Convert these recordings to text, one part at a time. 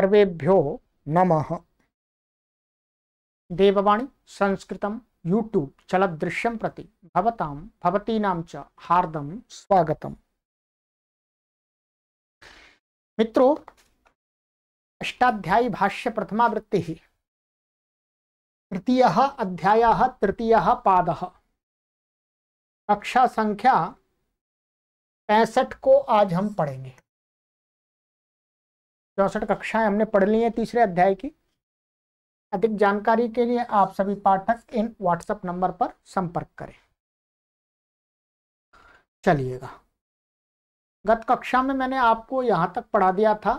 सर्वेभ्यो नमः देववाणी संस्कृत यूट्यूब चलदृश्य प्रति भवतां भवतीनां च हार्दं स्वागतम् मित्रों अष्टाध्यायी भाष्य प्रथमा वृत्ति तृतीय अध्याय तृतीय पाद कक्षा संख्या पैंसठ को आज हम पढ़ेंगे चौसठ कक्षाएं हमने पढ़ ली हैं तीसरे अध्याय की अधिक जानकारी के लिए आप सभी पाठक इन व्हाट्सएप नंबर पर संपर्क करें चलिएगा गत कक्षा में मैंने आपको यहाँ तक पढ़ा दिया था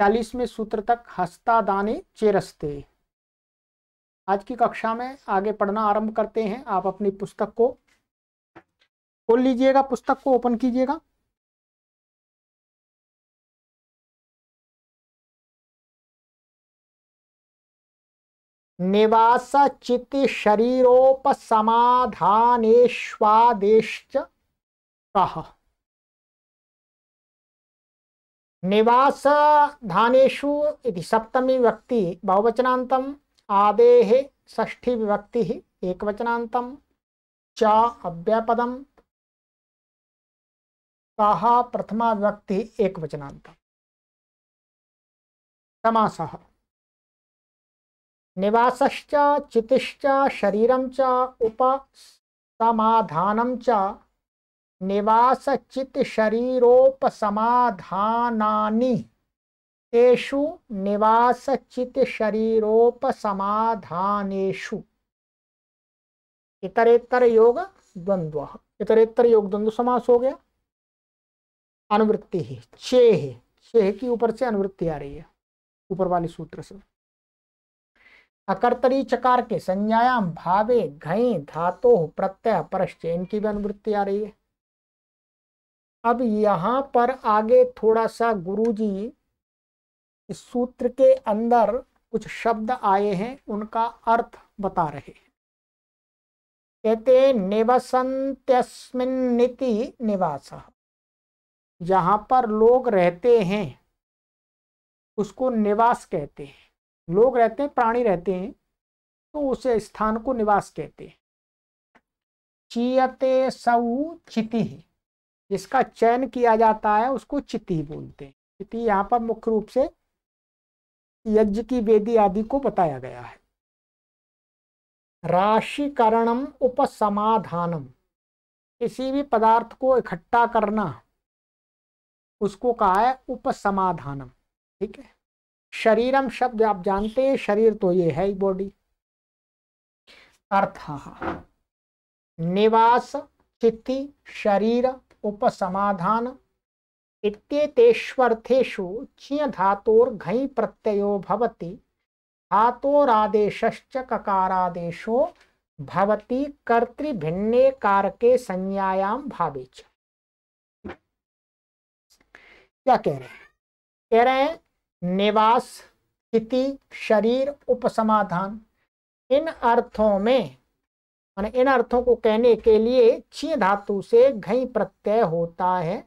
चालीसवें सूत्र तक हस्ता दाने चेरस्ते आज की कक्षा में आगे पढ़ना आरंभ करते हैं आप अपनी पुस्तक को खोल लीजिएगा पुस्तक को ओपन कीजिएगा निवास शरीरोप समाधानेश्वादेश कह निवास धानेशु इति सप्तमी व्यक्ति बहुवचना आदे ष्ठी विभक्ति एकवचनांतम च अव्यपदम प्रथमा विभक्ति एकवचनांतम समासः निवासश्च चितिश्च शरीरम च उपसमाधानम च निवास चित शरीरोपसमाधानानि तेषु निवास चित शरीरोपसमाधानेषु इतरेतर योग द्वंद्व इतरेतर योग द्वंद्व समास हो गया अनुवृत्ति ही छे है छे की ऊपर से अनुवृत्ति आ रही है ऊपर वाले सूत्र से अकर्तरी चकार के संज्ञायाम भावे घय धातो प्रत्यय परश्चैन इनकी भी अनुवृत्ति आ रही है अब यहाँ पर आगे थोड़ा सा गुरुजी इस सूत्र के अंदर कुछ शब्द आए हैं उनका अर्थ बता रहे हैं कहते निवसंत्यस्मिन्निति निवास जहाँ पर लोग रहते हैं उसको निवास कहते हैं लोग रहते हैं प्राणी रहते हैं तो उस स्थान को निवास कहते हैं चीयते सऊ चिति जिसका चयन किया जाता है उसको चिति बोलते हैं चिति यहाँ पर मुख्य रूप से यज्ञ की वेदी आदि को बताया गया है राशिकरणम उपसमाधानम किसी भी पदार्थ को इकट्ठा करना उसको कहा है उपसमाधानम ठीक है शरीरम शब्द आप जानते हैं शरीर तो ये है ही बॉडी अर्थ हाँ हाँ। निवास चित्ति शरीर उपसमाधान इत्येतेष्वर्थेषु चिय घई प्रत्यय भवती धातोरादेश ककारादेशो भवती भवति कर्तृभिन्ने कारके संज्ञायाम भावे क्या कह रहे हैं कह रहे हैं निवास स्थिति शरीर उपसमाधान इन अर्थों में मान इन अर्थों को कहने के लिए छी धातु से घई प्रत्यय होता है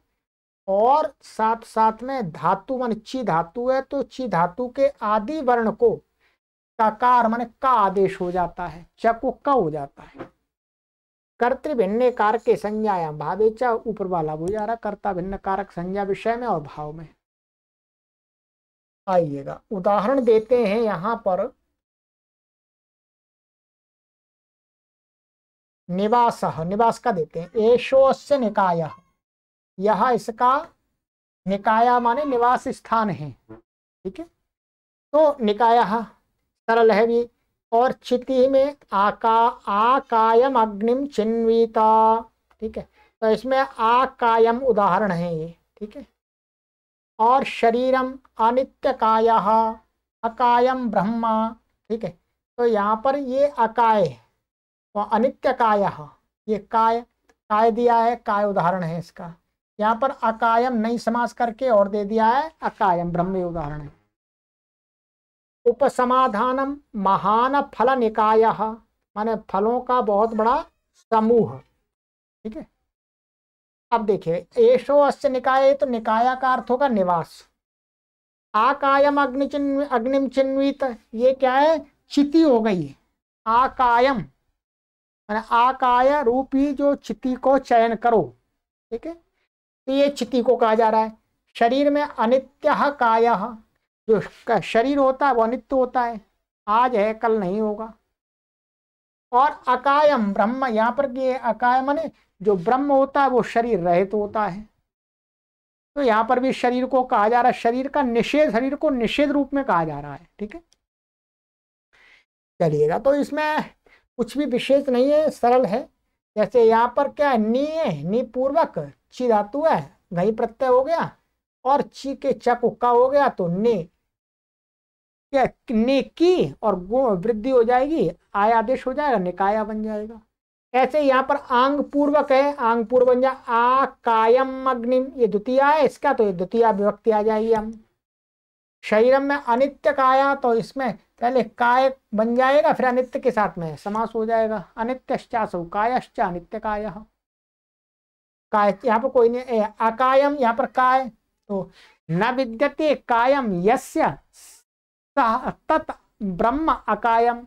और साथ साथ में धातु मान ची धातु है तो ची धातु के आदि वर्ण को ककार मान का आदेश हो जाता है चकु को क हो जाता है कर्त भिन्न कार के संज्ञा भावे भावेचा ऊपर वाला बुझा रहा कर्ता भिन्न कारक संज्ञा विषय में और भाव में आइएगा उदाहरण देते हैं यहाँ पर निवास निवास का देते हैं से निकाय यह इसका निकाया माने निवास स्थान है ठीक है तो निकाय सरल है भी और चिति में आका आकायम अग्निम चिन्हता ठीक है तो इसमें आकायम उदाहरण है ये ठीक है और शरीरम अनित्य काय अकायम ब्रह्मा ठीक है तो यहाँ पर ये अकाय है अनित्य अनित्यकाय ये काय काय दिया है काय उदाहरण है इसका यहाँ पर अकायम नहीं समास करके और दे दिया है अकायम ब्रह्म उदाहरण है उपसमाधानम महान फल निकाय माने फलों का बहुत बड़ा समूह ठीक है अब देखिए एशो अस्य निकाय तो निकाय का अर्थ होगा निवास आकायम अग्नि चिन्ह अग्निम चिन्हित ये क्या है चिति हो गई है आकायम मैंने आकाय रूपी जो चिति को चयन करो ठीक है तो ये चिति को कहा जा रहा है शरीर में अनित्य काय जो शरीर होता है वो अनित्य होता है आज है कल नहीं होगा और अकायम ब्रह्म यहां पर कि अकाय मने जो ब्रह्म होता है वो शरीर रहित तो होता है तो यहाँ पर भी शरीर को कहा जा रहा है शरीर का निषेध शरीर को निषेध रूप में कहा जा रहा है ठीक है चलिएगा तो इसमें कुछ भी विशेष नहीं है सरल है जैसे यहाँ पर क्या है नी है नी पूर्वक ची धातु है घई प्रत्यय हो गया और ची के चक उक्का हो गया तो ने ने की और गो वृद्धि हो जाएगी आय आदेश हो जाएगा निकाया बन जाएगा ऐसे यहाँ पर आंग पूर्वक है आंग पूर्व बन जाए आ कायम अग्निम ये द्वितीय है इसका तो ये द्वितीय विभक्ति आ जाएगी हम शरीरम में अनित्य काया तो इसमें पहले काय बन जाएगा फिर अनित्य के साथ में समास हो जाएगा अनित्यश्चासु कायश्च अनित्य काय काय यहाँ पर कोई नहीं अकायम यहाँ पर काय तो न विद्यते कायम यस्य तत् ब्रह्म अकायम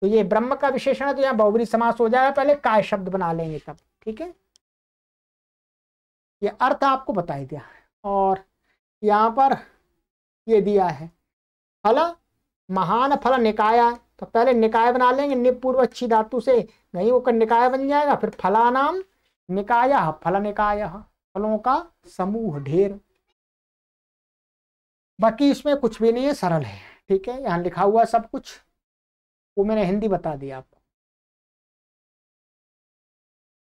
तो ये ब्रह्म का विशेषण है तो यहाँ बहुबरी समास हो जाएगा पहले काय शब्द बना लेंगे तब ठीक है ये अर्थ आपको बता दिया और यहाँ पर ये दिया है फल महान फल निकाय तो पहले निकाय बना लेंगे निपूर्व अच्छी धातु से नहीं होकर निकाय बन जाएगा फिर फला नाम निकाय फल निकाय फलों का समूह ढेर बाकी इसमें कुछ भी नहीं है सरल है ठीक है यहाँ लिखा हुआ सब कुछ वो मैंने हिंदी बता दिया आपको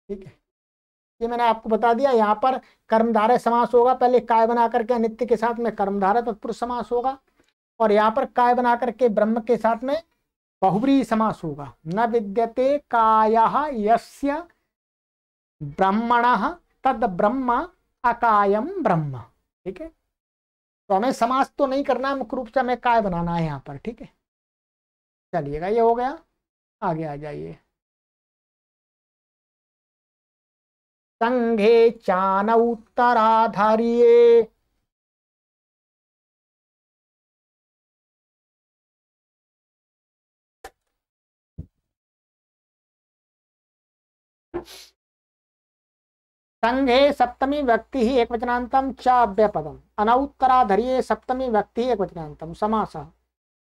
ठीक है ये मैंने आपको बता दिया यहाँ पर कर्मधारय समास होगा पहले काय बना करके नित्य के साथ में कर्मधारय तत्पुरुष समास होगा और यहाँ पर काय बना करके ब्रह्म के साथ में बहुब्री समास होगा न विद्यते काया ब्रह्मण तद ब्रह्म अकायम ब्रह्म ठीक है तो हमें समास तो नहीं करना मुख्य रूप से हमें काय बनाना है यहाँ पर ठीक है चलिएगा ये हो गया आगे आ जाइए संघे चान Thank you संघे सप्तमी व्यक्ति ही एक वचनातम चाभ्य पदम अनौत्तराधर्ये सप्तमी व्यक्ति एक वचनातम समास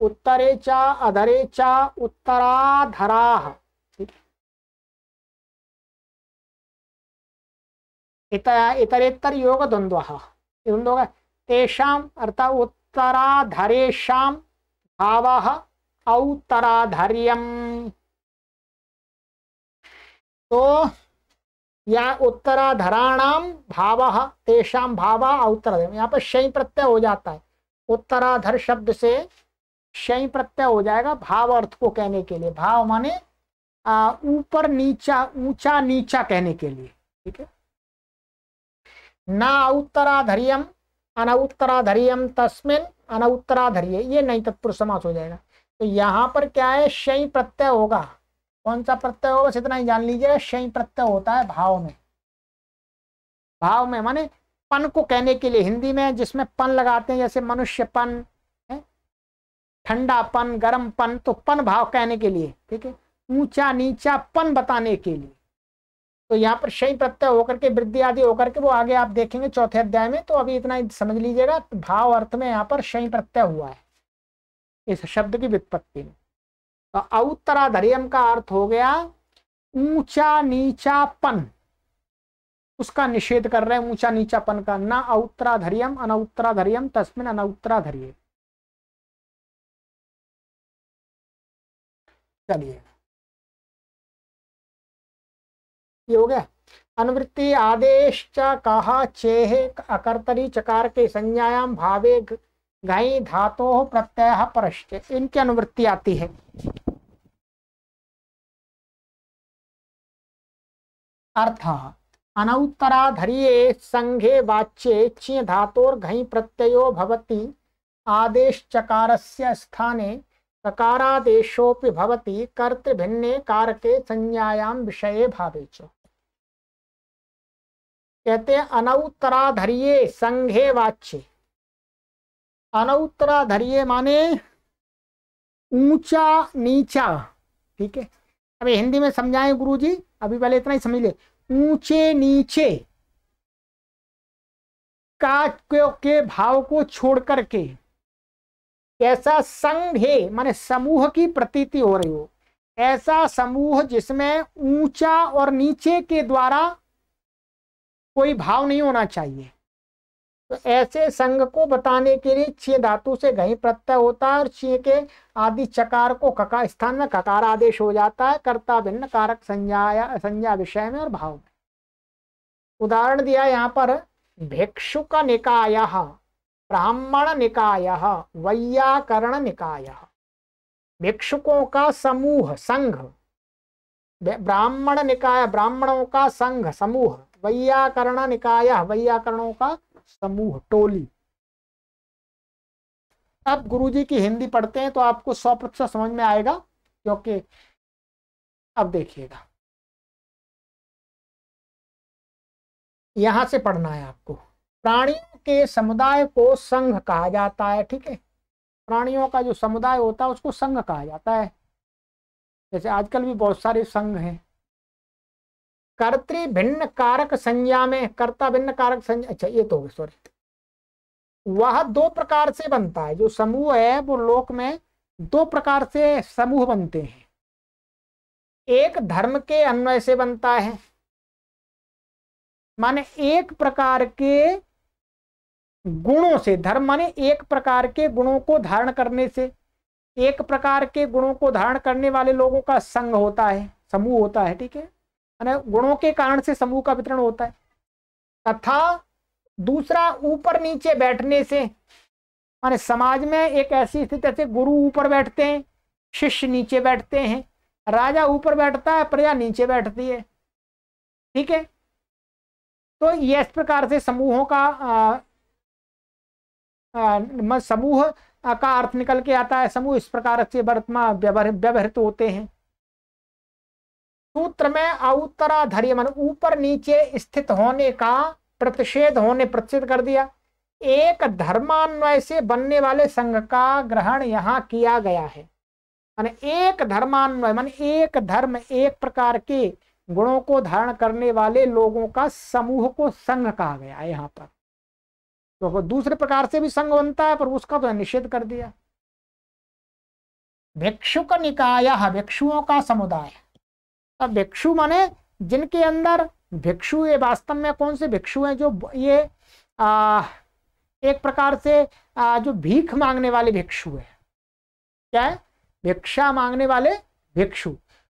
उत्तरे च अधरे च उत्तराधरा इत इतरेतर योग द्वंद्व द्वंद्व तेषाम अर्थ उत्तराधरेशा भाव औतराधर्य तो या उत्तराधराणाम भाव तेषाम भाव उत्तर यहाँ पर शय प्रत्यय हो जाता है उत्तराधर शब्द से शय प्रत्यय हो जाएगा भाव अर्थ को कहने के लिए भाव माने ऊपर नीचा ऊंचा नीचा कहने के लिए ठीक है ना अन अनउत्तराधर्यम तस्मिन अनउत्तराधर्य ये नहीं तत्पुरुष समास हो जाएगा तो यहाँ पर क्या है शय प्रत्यय होगा कौन सा प्रत्यय हो बस इतना ही जान लीजिएगा शय प्रत्यय होता है भाव में भाव में माने पन को कहने के लिए हिंदी में जिसमें पन लगाते हैं जैसे मनुष्यपन ठंडापन गर्मपन तो पन भाव कहने के लिए ठीक है ऊंचा नीचा पन बताने के लिए तो यहाँ पर शय प्रत्यय होकर के वृद्धि आदि होकर के वो आगे आप देखेंगे चौथे अध्याय में तो अभी इतना ही समझ लीजिएगा भाव अर्थ में यहाँ पर शय प्रत्यय हुआ है इस शब्द की व्युत्पत्ति में तो का अर्थ हो गया ऊंचा नीचापन उसका निषेध कर रहे हैं ऊंचा नीचापन का ना औतराधर्यम अनौत्राधर्यम तस्मिन अनौत्राधर्य चलिए ये हो गया अनुवृत्ति आदेश कहा चेह अकर्तरी चकार के संज्ञायाम भावे गई धातो प्रत्यय परश्च इनकी अनुवृत्ति आती है अर्थ अनौत्तराधरीये संघे वाच्ये ची घई प्रत्ययो भवती आदेश चकार से स्थाने ककारादेशोपि भवति कर्तृभिन्ने कारके संज्ञायाम विषये भावे च कहते अनौत्तराधरीये संघे वाच्य अनौत्तराधर्य माने ऊंचा नीचा ठीक है अभी हिंदी में समझाएं गुरुजी अभी पहले इतना ही समझ ले ऊंचे नीचे का के भाव को छोड़ करके ऐसा संघ है माने समूह की प्रतीति हो रही हो ऐसा समूह जिसमें ऊंचा और नीचे के द्वारा कोई भाव नहीं होना चाहिए तो ऐसे संघ को बताने के लिए छ धातु से घई प्रत्यय होता है और छ के आदि चकार को कका स्थान में ककार आदेश हो जाता है कर्ता भिन्न कारक संज्ञा संज्ञा विषय में और भाव में उदाहरण दिया यहाँ पर भिक्षुक निकाय ब्राह्मण निकाय वैयाकरण निकाय भिक्षुकों का समूह संघ ब्राह्मण निकाय ब्राह्मणों का संघ समूह वैयाकरण निकाय वैयाकरणों का समूह टोली आप गुरुजी की हिंदी पढ़ते हैं तो आपको सौ प्रतिशत समझ में आएगा क्योंकि अब देखिएगा यहां से पढ़ना है आपको प्राणियों के समुदाय को संघ कहा जाता है ठीक है प्राणियों का जो समुदाय होता है उसको संघ कहा जाता है जैसे आजकल भी बहुत सारे संघ हैं कर्तृ भिन्न कारक संज्ञा में कर्ता भिन्न कारक संज्ञा अच्छा ये तो सॉरी वह दो प्रकार से बनता है जो समूह है वो लोक में दो प्रकार से समूह बनते हैं एक धर्म के अन्वय से बनता है माने एक प्रकार के गुणों से धर्म माने एक प्रकार के गुणों को धारण करने से एक प्रकार के गुणों को धारण करने वाले लोगों का संघ होता है समूह होता है ठीक है गुणों के कारण से समूह का वितरण होता है तथा दूसरा ऊपर नीचे बैठने से माने समाज में एक ऐसी स्थिति जैसे गुरु ऊपर बैठते हैं शिष्य नीचे बैठते हैं राजा ऊपर बैठता है प्रजा नीचे बैठती है ठीक है तो ये इस प्रकार से समूहों का आ, आ, समूह का अर्थ निकल के आता है समूह इस प्रकार से वर्तमान व्यवहृत होते हैं सूत्र में अवतराधर्य मन ऊपर नीचे स्थित होने का प्रतिषेध होने प्रतिषेध कर दिया एक धर्मान्वय से बनने वाले संघ का ग्रहण यहाँ किया गया है मान एक धर्मान्वय मान एक धर्म एक प्रकार के गुणों को धारण करने वाले लोगों का समूह को संघ कहा गया है यहाँ पर तो दूसरे प्रकार से भी संघ बनता है पर उसका तो निषेध कर दिया भिक्षुक निकाय भिक्षुओं का समुदाय अब भिक्षु माने जिनके अंदर भिक्षु ये वास्तव में कौन से भिक्षु हैं जो ये आ, एक प्रकार से आ, जो भीख मांगने वाले भिक्षु है क्या है भिक्षा मांगने वाले भिक्षु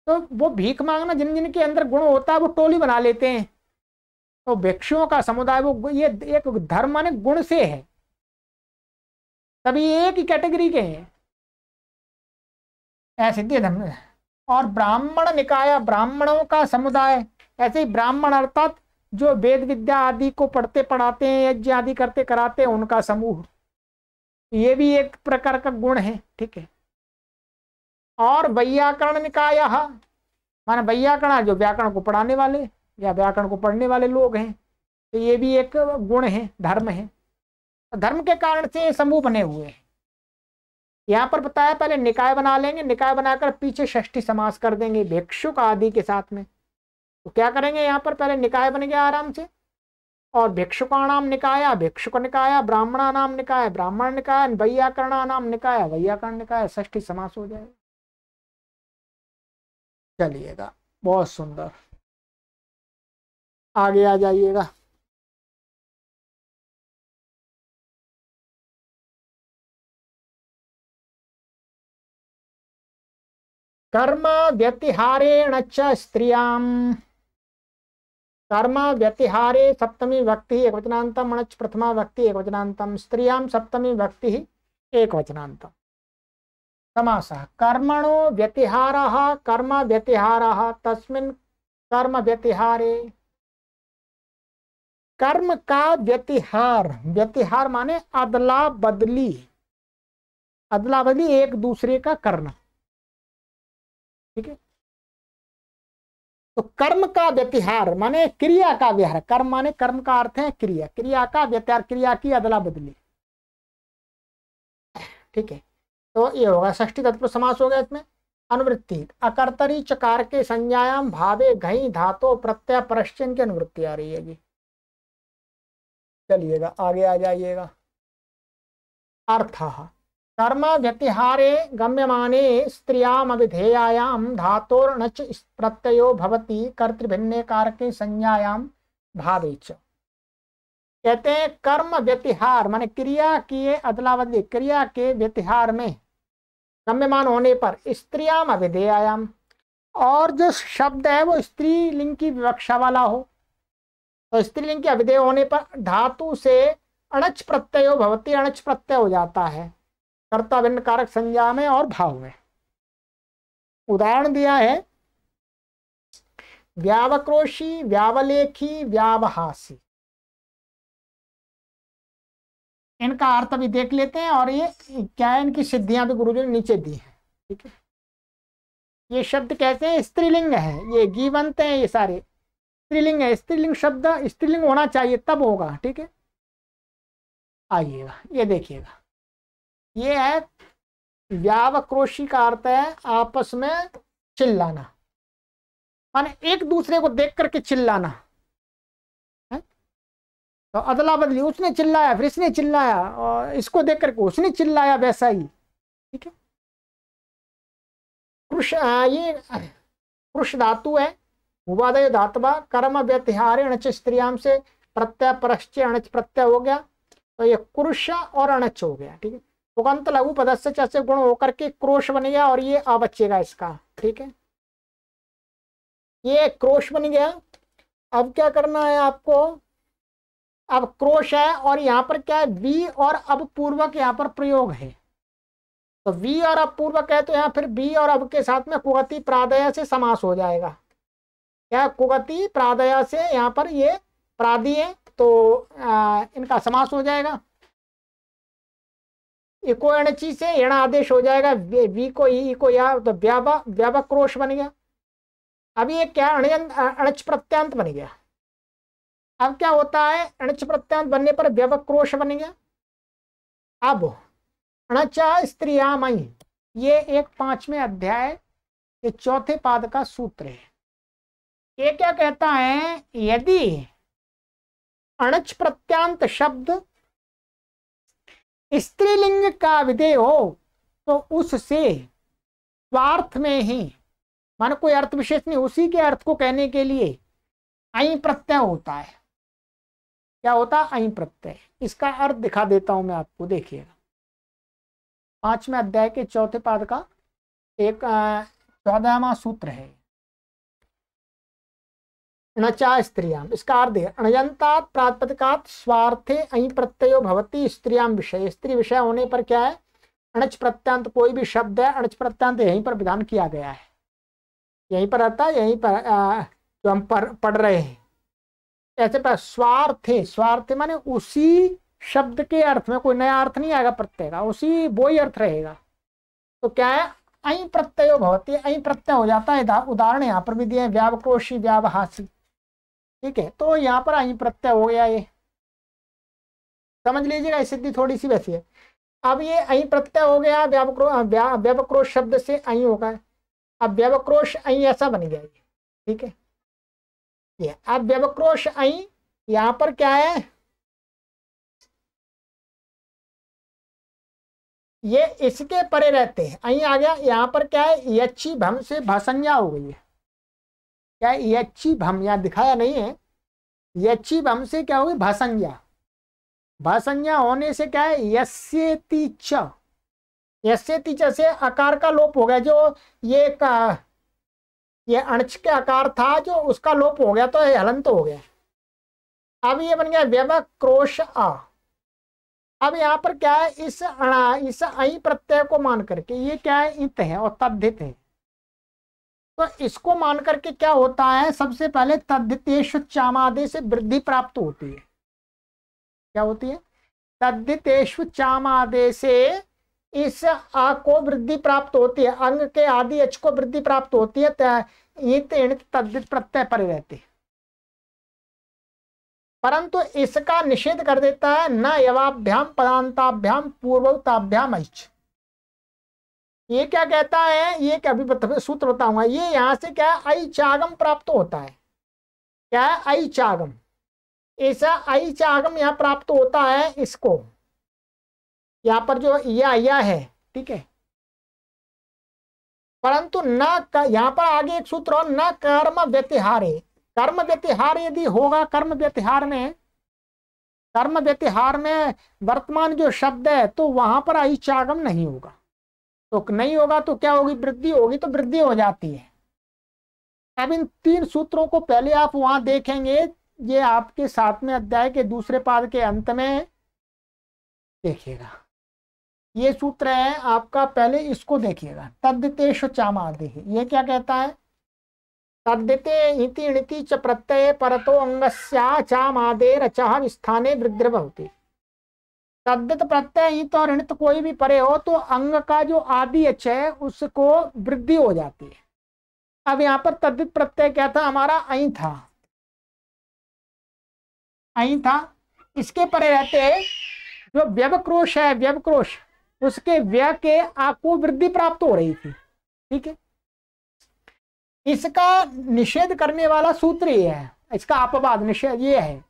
तो वो भीख मांगना जिन जिनके अंदर गुण होता है वो टोली बना लेते हैं तो भिक्षुओं का समुदाय वो ये एक धर्म माने गुण से है तभी एक ही कैटेगरी के हैं ऐसे धर्म और ब्राह्मण निकाय ब्राह्मणों का समुदाय ऐसे ही ब्राह्मण अर्थात जो वेद विद्या आदि को पढ़ते पढ़ाते हैं यज्ञ आदि करते कराते हैं उनका समूह ये भी एक प्रकार का गुण है ठीक है और वैयाकरण निकाय माना वैयाकरण जो व्याकरण को पढ़ाने वाले या व्याकरण को पढ़ने वाले लोग हैं तो ये भी एक गुण है धर्म है तो धर्म के कारण से ये समूह बने हुए हैं यहाँ पर बताया पहले निकाय बना लेंगे निकाय बनाकर पीछे षष्ठी समास कर देंगे भिक्षुक आदि के साथ में तो क्या करेंगे यहाँ पर पहले निकाय बन गया आराम से और भिक्षुकाणाम निकाया भिक्षुक निकाया ब्राह्मणा नाम निकाय ब्राह्मण निकाय वैयाकरणा नाम निकाय वैयाकरण निकाय ष्ठी समास हो जाएगा चलिएगा बहुत सुंदर आगे आ जाइएगा कर्म व्यतिहारेण च स्त्रियां कर्म व्यतिहारे सप्तमी व्यक्ति एक वचनातम अणच प्रथमा व्यक्ति एक वचनातम स्त्रियां सप्तमी व्यक्ति एक वचनातम समास कर्मणो व्यतिहार कर्म व्यतिहार तस्मिन् कर्म व्यतिहारे कर्म का व्यतिहार व्यतिहार माने अदला बदली अदला बदली एक दूसरे का करना ठीक है तो कर्म का व्यतिहार माने क्रिया का व्यहार कर्म माने कर्म का अर्थ है क्रिया क्रिया का व्यतिहार क्रिया की अदला बदली ठीक है तो ये होगा षष्टी तत्पुर समास हो गया इसमें अनुवृत्ति अकर्तरी चकार के संज्ञायाम भावे घई धातो प्रत्यय परश्चिन की अनुवृत्ति आ रही है जी चलिएगा आगे आ जाइएगा अर्थ कर्म व्यतिहारे गम्यमाने स्त्रियाम अभिधेयायाम धातोर्णच प्रत्ययो भवति कर्तृभिन्ने कारके संज्ञायाम भावे च कहते हैं कर्म व्यतिहार माने क्रिया किए अदला बदली क्रिया के व्यतिहार में गम्यमान होने पर स्त्रियाम अभिधेयायाम और जो शब्द है वो स्त्रीलिंग की विवक्षा वाला हो तो स्त्रीलिंग के अभिधेय होने पर धातु से अणच प्रत्यय भवती अणच प्रत्यय हो जाता है भिन्न कारक संज्ञा में और भाव में उदाहरण दिया है व्यावक्रोशी व्यावलेखी व्यावहासी इनका अर्थ भी देख लेते हैं और ये क्या है इनकी सिद्धियां भी गुरुजी ने नीचे दी हैं ठीक है ये शब्द कहते हैं स्त्रीलिंग है ये गीवंत है ये सारे स्त्रीलिंग है स्त्रीलिंग शब्द स्त्रीलिंग होना चाहिए तब होगा ठीक है आइएगा ये देखिएगा ये है व्यावक्रोशी का अर्थ है आपस में चिल्लाना माने एक दूसरे को देख करके चिल्लाना है तो अदला बदली उसने चिल्लाया फिर इसने चिल्लाया और इसको देख करके उसने चिल्लाया वैसा ही ठीक है कृष ये कृष धातु है उपादय धातवा कर्म व्यतिहारे अणच स्त्रियाम से प्रत्यय परश्चय अणच प्रत्यय हो गया तो ये कुरुष और अणच हो गया ठीक है उगंत लघु पदस्य चस्य गुण होकर के क्रोश बन गया और ये अ बचेगा इसका ठीक है ये क्रोश बन गया अब क्या करना है आपको अब क्रोश है और यहाँ पर क्या है वी और अब पूर्वक यहाँ पर प्रयोग है तो वी और अब पूर्वक है तो यहां फिर बी और अब के साथ में कुगति प्रादया से समास हो जाएगा क्या कुगति प्रादया से यहाँ पर ये प्रादीय तो आ, इनका समास हो जाएगा इको एणची से एण आदेश हो जाएगा वी को ई को या तो व्यापा व्यापक क्रोश बन गया अब ये क्या अणच प्रत्यांत बन गया अब क्या होता है अणच प्रत्यांत बनने पर व्यापक क्रोश बन गया अब अणचा स्त्रियामयी ये एक पांचवें अध्याय ये चौथे पाद का सूत्र है ये क्या कहता है यदि अणच प्रत्यांत शब्द स्त्रीलिंग का विधेय हो तो उससे स्वार्थ में ही मान कोई अर्थ विशेष नहीं उसी के अर्थ को कहने के लिए अं प्रत्यय होता है क्या होता है अं प्रत्यय इसका अर्थ दिखा देता हूं मैं आपको देखिएगा पांचवें अध्याय के चौथे पाद का एक चौदहवा सूत्र है णचा स्त्रियाम इसका अर्थ है अणयंतात प्रातपदकात स्वार्थे अं प्रत्यय भवती स्त्रियाम विषय स्त्री विषय होने पर क्या है अणच प्रत्यांत कोई भी शब्द है अणच प्रत्यांत यहीं पर विधान किया गया है यहीं पर आता यहीं पर आ, जो हम पर, पढ़ रहे हैं ऐसे पर स्वार्थे स्वार्थ माने उसी शब्द के अर्थ में कोई नया अर्थ नहीं आएगा प्रत्यय का उसी वो ही अर्थ रहेगा तो क्या है अं प्रत्यय भवती अं प्रत्यय हो जाता है उदाहरण यहाँ पर भी दिए व्यावक्रोशी व्यावहासी ठीक है तो यहाँ पर आई प्रत्यय हो गया ये समझ लीजिएगा स्थिति थोड़ी सी वैसी है अब ये अहि प्रत्यय हो गया व्यवक्रोश शब्द से अहि होगा अब व्यवक्रोश अहि ऐसा बन गया ये ठीक है ये अब व्यवक्रोश अहि यहाँ पर क्या है ये इसके परे रहते हैं अहि आ गया यहाँ पर क्या है अच्छी भम से भसंज्ञा हो गई है क्या यक्षी भम यहाँ दिखाया नहीं है यक्षी भम से क्या होगी भसंज्ञा भसंज्ञा होने से क्या है यस्येति तीच यस्येति च से आकार का लोप हो गया जो ये का ये अणच के आकार था जो उसका लोप हो गया तो हलंत हो गया अब ये बन गया व्यवक्रोश आ अब यहाँ पर क्या है इस अणा इस अई प्रत्यय को मान करके ये क्या है इत है और तद्धित है तो इसको मान करके क्या होता है सबसे पहले तद्धितेश चामादे से वृद्धि प्राप्त होती है क्या होती है तद्धितेश चामादे से इस आ को वृद्धि प्राप्त होती है अंग के आदि अच को वृद्धि प्राप्त होती है ईत इणित तद्धित प्रत्यय पर रहते हैं परंतु इसका निषेध कर देता है न यवाभ्याम पदांताभ्याम पूर्वताभ्याम अच्छ ये क्या कहता है ये क्या अभी सूत्र बताऊंगा ये यहाँ से क्या है आई चागम प्राप्त होता है क्या है आई चागम ऐसा आई चागम यहाँ प्राप्त होता है इसको यहाँ पर जो या या है ठीक है परंतु न यहाँ पर आगे एक सूत्र और न कर्म व्यतिहारे कर्म व्यतिहार यदि होगा कर्म व्यतिहार में कर्म व्यतिहार में वर्तमान जो शब्द है तो वहां पर आई चागम नहीं होगा तो नहीं होगा तो क्या होगी वृद्धि होगी तो वृद्धि हो जाती है अब इन तीन सूत्रों को पहले आप वहां देखेंगे ये आपके सातवें अध्याय के दूसरे पाद के अंत में देखिएगा ये सूत्र है आपका पहले इसको देखिएगा तद्दितेश चामा देखिए ये क्या कहता है तद्दिते इति च प्रत्यय परतो अंगस्या चामादे रचा स्थाने वृद्धिर्भवती तद्दत प्रत्यय ही तो ऋणित कोई भी परे हो तो अंग का जो आदि अच्छ है उसको वृद्धि हो जाती है अब यहाँ पर तद्दित प्रत्यय क्या था हमारा अं था अं था इसके परे रहते जो व्यवक्रोश है व्यवक्रोश उसके व्यय के आपको वृद्धि प्राप्त हो रही थी ठीक है इसका निषेध करने वाला सूत्र ये है इसका अपवाद निषेध ये है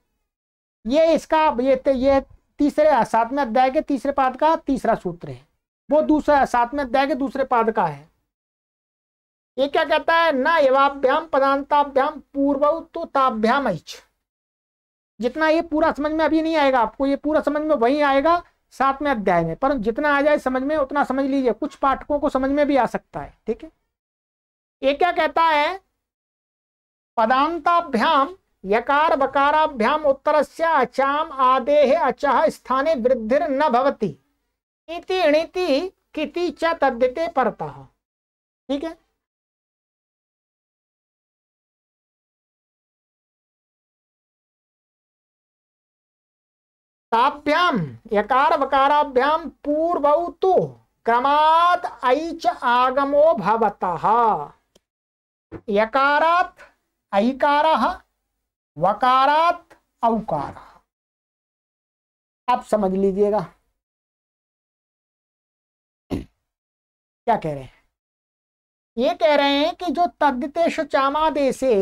ये इसका ये तो ये तीसरे सातवें अध्याय के तीसरे पाद का तीसरा सूत्र है वो दूसरा सातवें अध्याय के दूसरे पाद का है ये क्या कहता है न एवाभ्याम पदांताभ्याम पूर्व तो ताभ्याम जितना ये पूरा समझ में अभी नहीं आएगा आपको ये पूरा समझ में वही आएगा सातवें अध्याय में पर जितना आ जाए समझ में उतना समझ लीजिए कुछ पाठकों को समझ में भी आ सकता है ठीक है ये क्या कहता है पदांताभ्याम यकार बकाराभ्याम उत्तर से अचाम आदेः अचह स्थाने वृद्धिर न भवती इति णिति किति च तद्यते परतः ठीक है ताभ्याम यकार वकाराभ्याम पूर्व तो क्रमात् ऐच आगमो भवतः यकारात् ऐकारः वकारात अवकार आप समझ लीजिएगा क्या कह रहे हैं ये कह रहे हैं कि जो तद्देश चामादे से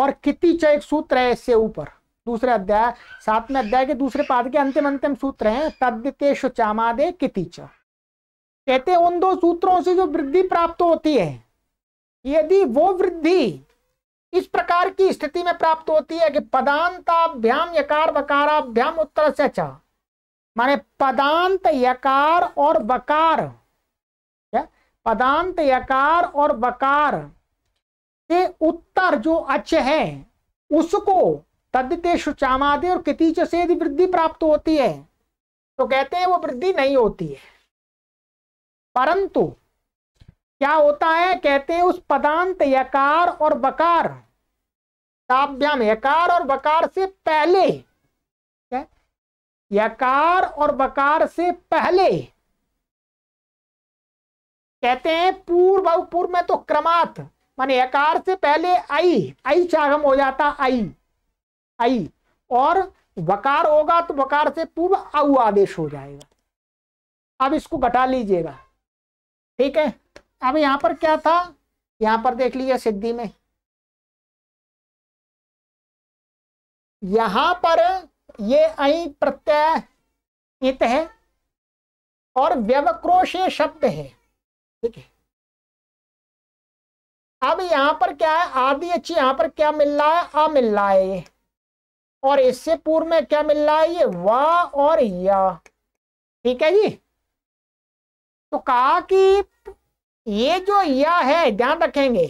और च एक सूत्र है इससे ऊपर दूसरे अध्याय सातवें अध्याय के दूसरे पाद के अंतिम अंतिम सूत्र हैं तद्देश चामादे किति कहते उन दो सूत्रों से जो वृद्धि प्राप्त होती है यदि वो वृद्धि इस प्रकार की स्थिति में प्राप्त होती है कि पदांताभ्याम यकार वकाराभ्याम उत्तर से अच्छा माने पदांत यकार और बकार क्या पदांत यकार और बकार के उत्तर जो अच है उसको तद्दे सुचामादे और कितीच से यदि वृद्धि प्राप्त होती है तो कहते हैं वो वृद्धि नहीं होती है परंतु क्या होता है कहते हैं उस पदांत यकार और बकार ताभ्याम यकार और बकार से पहले क्या यकार और बकार से पहले कहते हैं पूर्व पूर्व में तो क्रमात माने यकार से पहले आई आई चागम हो जाता आई आई और वकार होगा तो वकार से पूर्व औ आदेश हो जाएगा अब इसको घटा लीजिएगा ठीक है अब यहां पर क्या था यहां पर देख लीजिए सिद्धि में यहां पर ये अई प्रत्यय इत है और व्यवक्रोश ये शब्द है ठीक है अब यहां पर क्या है आदि अच्छी यहां पर क्या मिल रहा है आ मिल रहा है ये और इससे पूर्व में क्या मिल रहा है ये वा और या ठीक है जी तो कहा कि ये जो या है ध्यान रखेंगे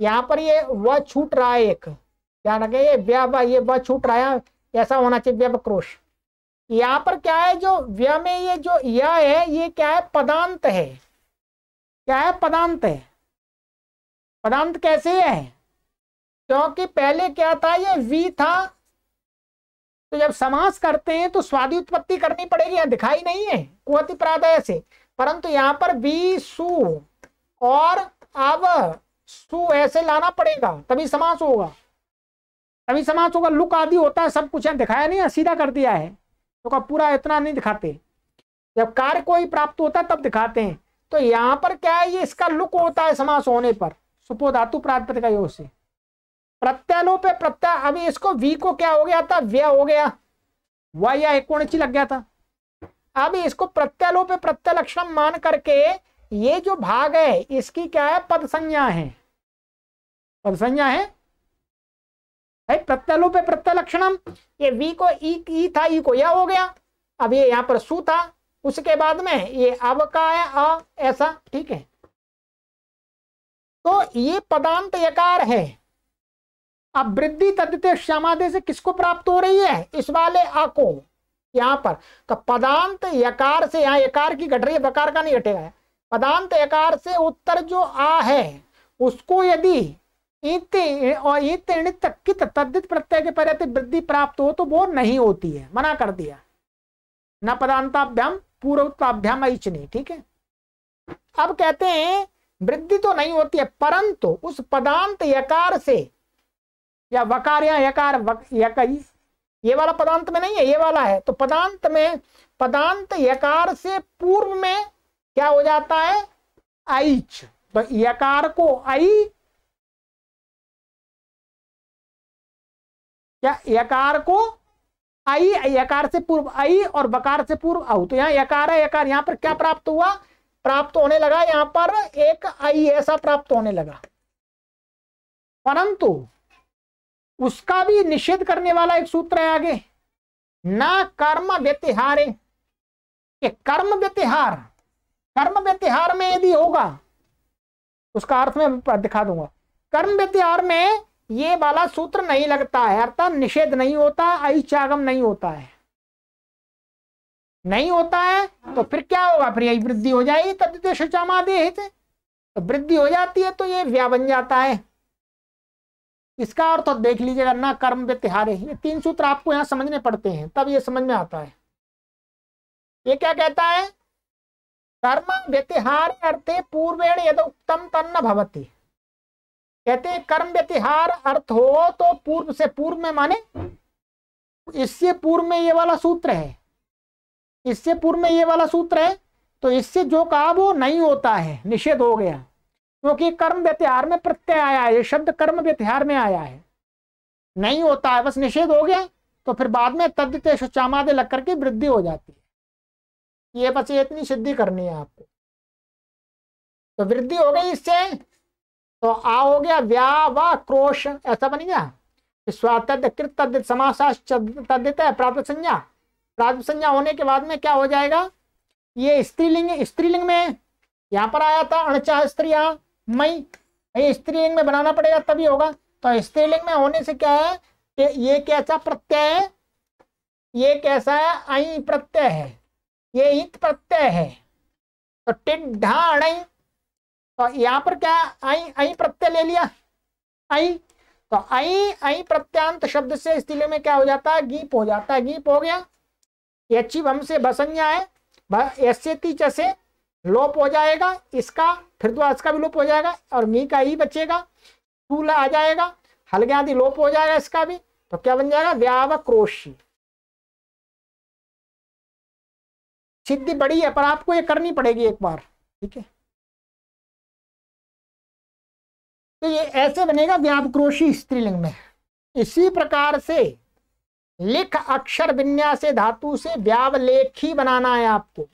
यहाँ पर ये व छूट रहा है एक ध्यान रखें ये व्या ये व छूट रहा है ऐसा होना चाहिए व्यव क्रोश पर क्या है जो व्य में ये जो या है ये क्या है पदांत है क्या है पदांत है पदांत कैसे है क्योंकि पहले क्या था ये वी था तो जब समास करते हैं तो स्वादी उत्पत्ति करनी पड़ेगी यहां दिखाई नहीं है कुहति प्रादय से परंतु यहाँ पर बी सु और अब सु ऐसे लाना पड़ेगा तभी समास होगा तभी समास होगा लुक आदि होता है सब कुछ है दिखाया नहीं है सीधा कर दिया है तो का पूरा इतना नहीं दिखाते जब कार्य कोई प्राप्त होता है तब दिखाते हैं तो यहाँ पर क्या है ये इसका लुक होता है समास होने पर सुपो धातु प्राप्त का योग से प्रत्यालोप प्रत्यय अभी इसको वी को क्या हो गया था व्यय हो गया वह या एक लग गया था अब इसको प्रत्यालोप प्रत्यलक्षण मान करके ये जो भाग है इसकी क्या है पद संज्ञा है पद संज्ञा है प्रत्यलोप प्रत्यलक्षणम ये वी को ई e, ई e था ई e को यह हो गया अब ये यहां पर सु था उसके बाद में ये अब का है अ ऐसा ठीक है तो ये पदांत यकार है अब वृद्धि तद्वितीय श्यामादे से किसको प्राप्त हो रही है इस वाले अ को यहाँ पर तो पदांत यकार से यहाँ यकार की घट रही है बकार का नहीं घटेगा पदांत यकार से उत्तर जो आ है उसको यदि प्रत्यय के पर वृद्धि प्राप्त हो तो वो नहीं होती है मना कर दिया न पदांताभ्याम पूर्वताभ्याम ऐचनी ठीक है अब कहते हैं वृद्धि तो नहीं होती है परंतु उस पदांत यकार से या वकार या यकार वक, ये वाला पदांत में नहीं है ये वाला है तो पदांत में पदांत यकार से पूर्व में क्या हो जाता है आईच तो यकार को आई क्या यकार को आई यकार से पूर्व आई और बकार से पूर्व आऊ तो यहाँ यकार है यकार यहां पर क्या प्राप्त हुआ प्राप्त होने लगा यहाँ पर एक आई ऐसा प्राप्त होने लगा परंतु उसका भी निषेध करने वाला एक सूत्र है आगे ना कर्म व्यतिहारे कर्म व्यतिहार कर्म व्यतिहार में यदि होगा उसका अर्थ में दिखा दूंगा कर्म व्यतिहार में ये वाला सूत्र नहीं लगता है अर्थात निषेध नहीं होता अचागम नहीं होता है नहीं होता है तो फिर क्या होगा फिर यही वृद्धि हो जाएगी तब देश तो वृद्धि हो जाती है तो ये व्या बन जाता है इसका अर्थ तो देख लीजिएगा ना कर्म तिहारे ये तीन सूत्र आपको यहाँ समझने पड़ते हैं तब ये समझ में आता है ये क्या कहता है कर्म व्यतिहार अर्थे पूर्वेण यद उत्तम तन्न भवती कहते हैं कर्म व्यतिहार अर्थ हो तो पूर्व से पूर्व में माने इससे पूर्व में ये वाला सूत्र है इससे पूर्व में ये वाला सूत्र है तो इससे जो कहा वो नहीं होता है निषेध हो गया क्योंकि कर्म व्यतिहार में प्रत्यय आया है ये शब्द कर्म व्यतिहार में आया है नहीं होता है बस निषेध हो गया तो फिर बाद में तद्दित शुचामादे लग करके वृद्धि हो जाती है ये बस ये इतनी सिद्धि करनी है आपको तो वृद्धि हो गई इससे तो आ हो गया व्या व क्रोश ऐसा बन गया स्वातद कृत है प्राप्त संज्ञा प्राप्त संज्ञा होने के बाद में क्या हो जाएगा ये स्त्रीलिंग स्त्रीलिंग में यहाँ पर आया था अणचा स्त्रिया मई भाई स्त्रीलिंग में बनाना पड़ेगा तभी होगा तो स्त्रीलिंग में होने से क्या है कि ये कैसा प्रत्यय है ये कैसा है आई प्रत्यय है ये इत प्रत्यय है तो टिड्ढा अड़ई तो यहां पर क्या आई आई प्रत्यय ले लिया आई तो आई आई प्रत्यांत शब्द से स्त्रीलिंग में क्या हो जाता है गीप हो जाता है गीप हो गया यची वम से बसंज्ञा है यस्यति से लोप हो जाएगा इसका फिर द्वास तो का भी लोप हो जाएगा और मी का ही बचेगा सूल आ जाएगा हल्के आदि लोप हो जाएगा इसका भी तो क्या बन जाएगा व्यावक्रोशी सिद्धि बड़ी है पर आपको ये करनी पड़ेगी एक बार ठीक है तो ये ऐसे बनेगा व्यापक्रोशी स्त्रीलिंग में इसी प्रकार से लिख अक्षर विन्यास धातु से व्यावलेखी बनाना है आपको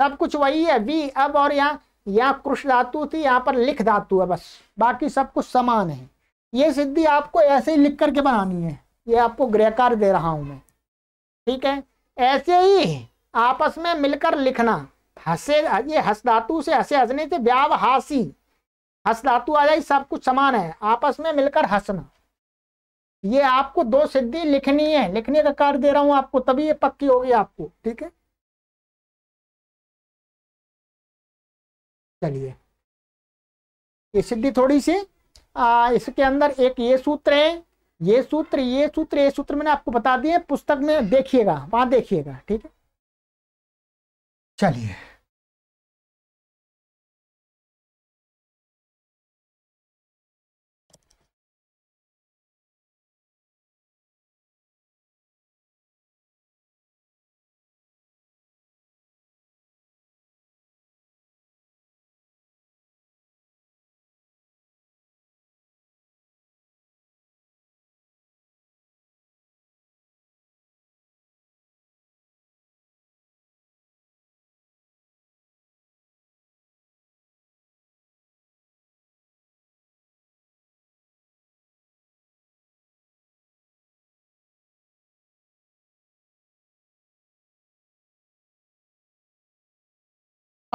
सब कुछ वही है वी अब और यहाँ यहाँ कृष धातु थी यहाँ पर लिख धातु है बस बाकी सब कुछ समान है ये सिद्धि आपको ऐसे ही लिख करके बनानी है ये आपको ग्रहकार दे रहा हूँ मैं ठीक है ऐसे ही आपस में मिलकर लिखना हसे ये हस धातु से हंसे हंसने से तो व्यावहासी हस धातु आ जाए सब कुछ समान है आपस में मिलकर हंसना ये आपको दो सिद्धि लिखनी है लिखने का कार्य दे रहा हूँ आपको तभी ये पक्की होगी आपको ठीक है चलिए ये सिद्धि थोड़ी सी आ, इसके अंदर एक ये सूत्र है ये सूत्र ये सूत्र ये सूत्र मैंने आपको बता दिए पुस्तक में देखिएगा वहां देखिएगा ठीक है चलिए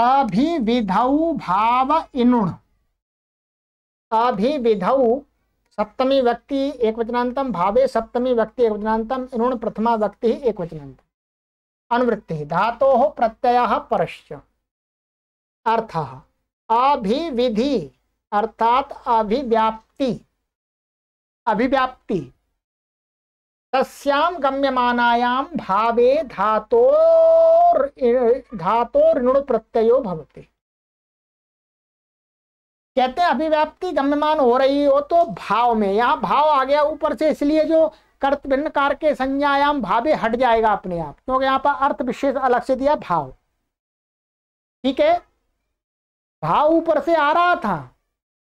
अभिविधौ भाव इनुण अभिविधौ सप्तमी व्यक्ति एक वचनांतम भावे सप्तमी व्यक्ति एक वचनांतम इनुण प्रथमा व्यक्ति एक वचनांतम अनुवृत्ति धातो प्रत्यय परश्च अर्थ अभिविधि अर्थात अभिव्याप्ति अभिव्याप्ति तस्याम गम्यमानायाम भावे धातोर धातोर ऋण प्रत्ययो भवते कहते हैं अभिव्याप्ति गम्यमान हो रही हो तो भाव में यहाँ भाव आ गया ऊपर से इसलिए जो कर्तभिन्न कार के संज्ञायाम भावे हट जाएगा अपने आप क्योंकि यहाँ पर अर्थ विशेष अलग से दिया भाव ठीक है भाव ऊपर से आ रहा था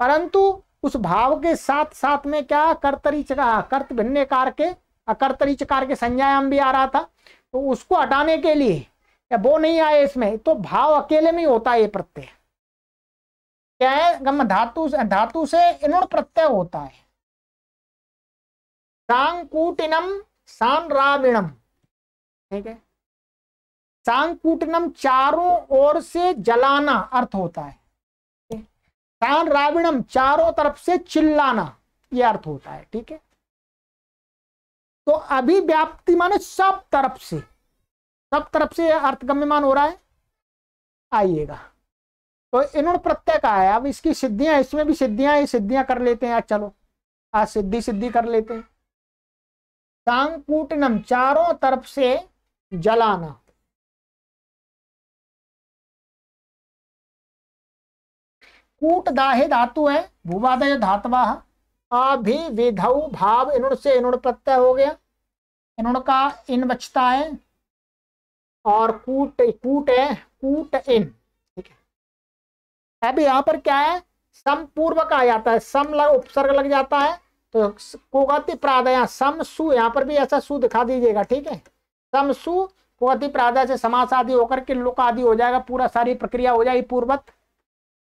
परंतु उस भाव के साथ साथ में क्या कर्तरी हाँ, भिन्न कार के अकर्तरी चकार के संज्ञायाम भी आ रहा था तो उसको हटाने के लिए या वो नहीं आए इसमें तो भाव अकेले में ही होता है ये प्रत्यय क्या है धातु से धातु से इनुण प्रत्यय होता है सांकूटिनम सांराविणम ठीक है सांकूटनम चारों ओर से जलाना अर्थ होता है राविणम चारों तरफ से चिल्लाना ये अर्थ होता है ठीक है तो अभिव्याप्ति माने सब तरफ से सब तरफ से अर्थगम्यमान हो रहा है आइएगा तो इन्होंने प्रत्यय कहा है अब इसकी सिद्धियां इसमें भी सिद्धियां ही सिद्धियां कर लेते हैं आज चलो आज सिद्धि सिद्धि कर लेते हैं सांकूटनम चारों तरफ से जलाना कूट दाहे धातु है भूवादय धातवा अभिविधौ भाव इनुण से इनुण प्रत्यय हो गया इनुण का इन बचता है और कूट कूट है कूट इन ठीक है अब यहाँ पर क्या है सम पूर्वक आ जाता है सम लग उपसर्ग लग जाता है तो कुगति प्रादया सम सु यहां पर भी ऐसा सु दिखा दीजिएगा ठीक है सम सु कुगति प्रादय से समास आदि होकर के लुक आदि हो जाएगा पूरा सारी प्रक्रिया हो जाएगी पूर्वत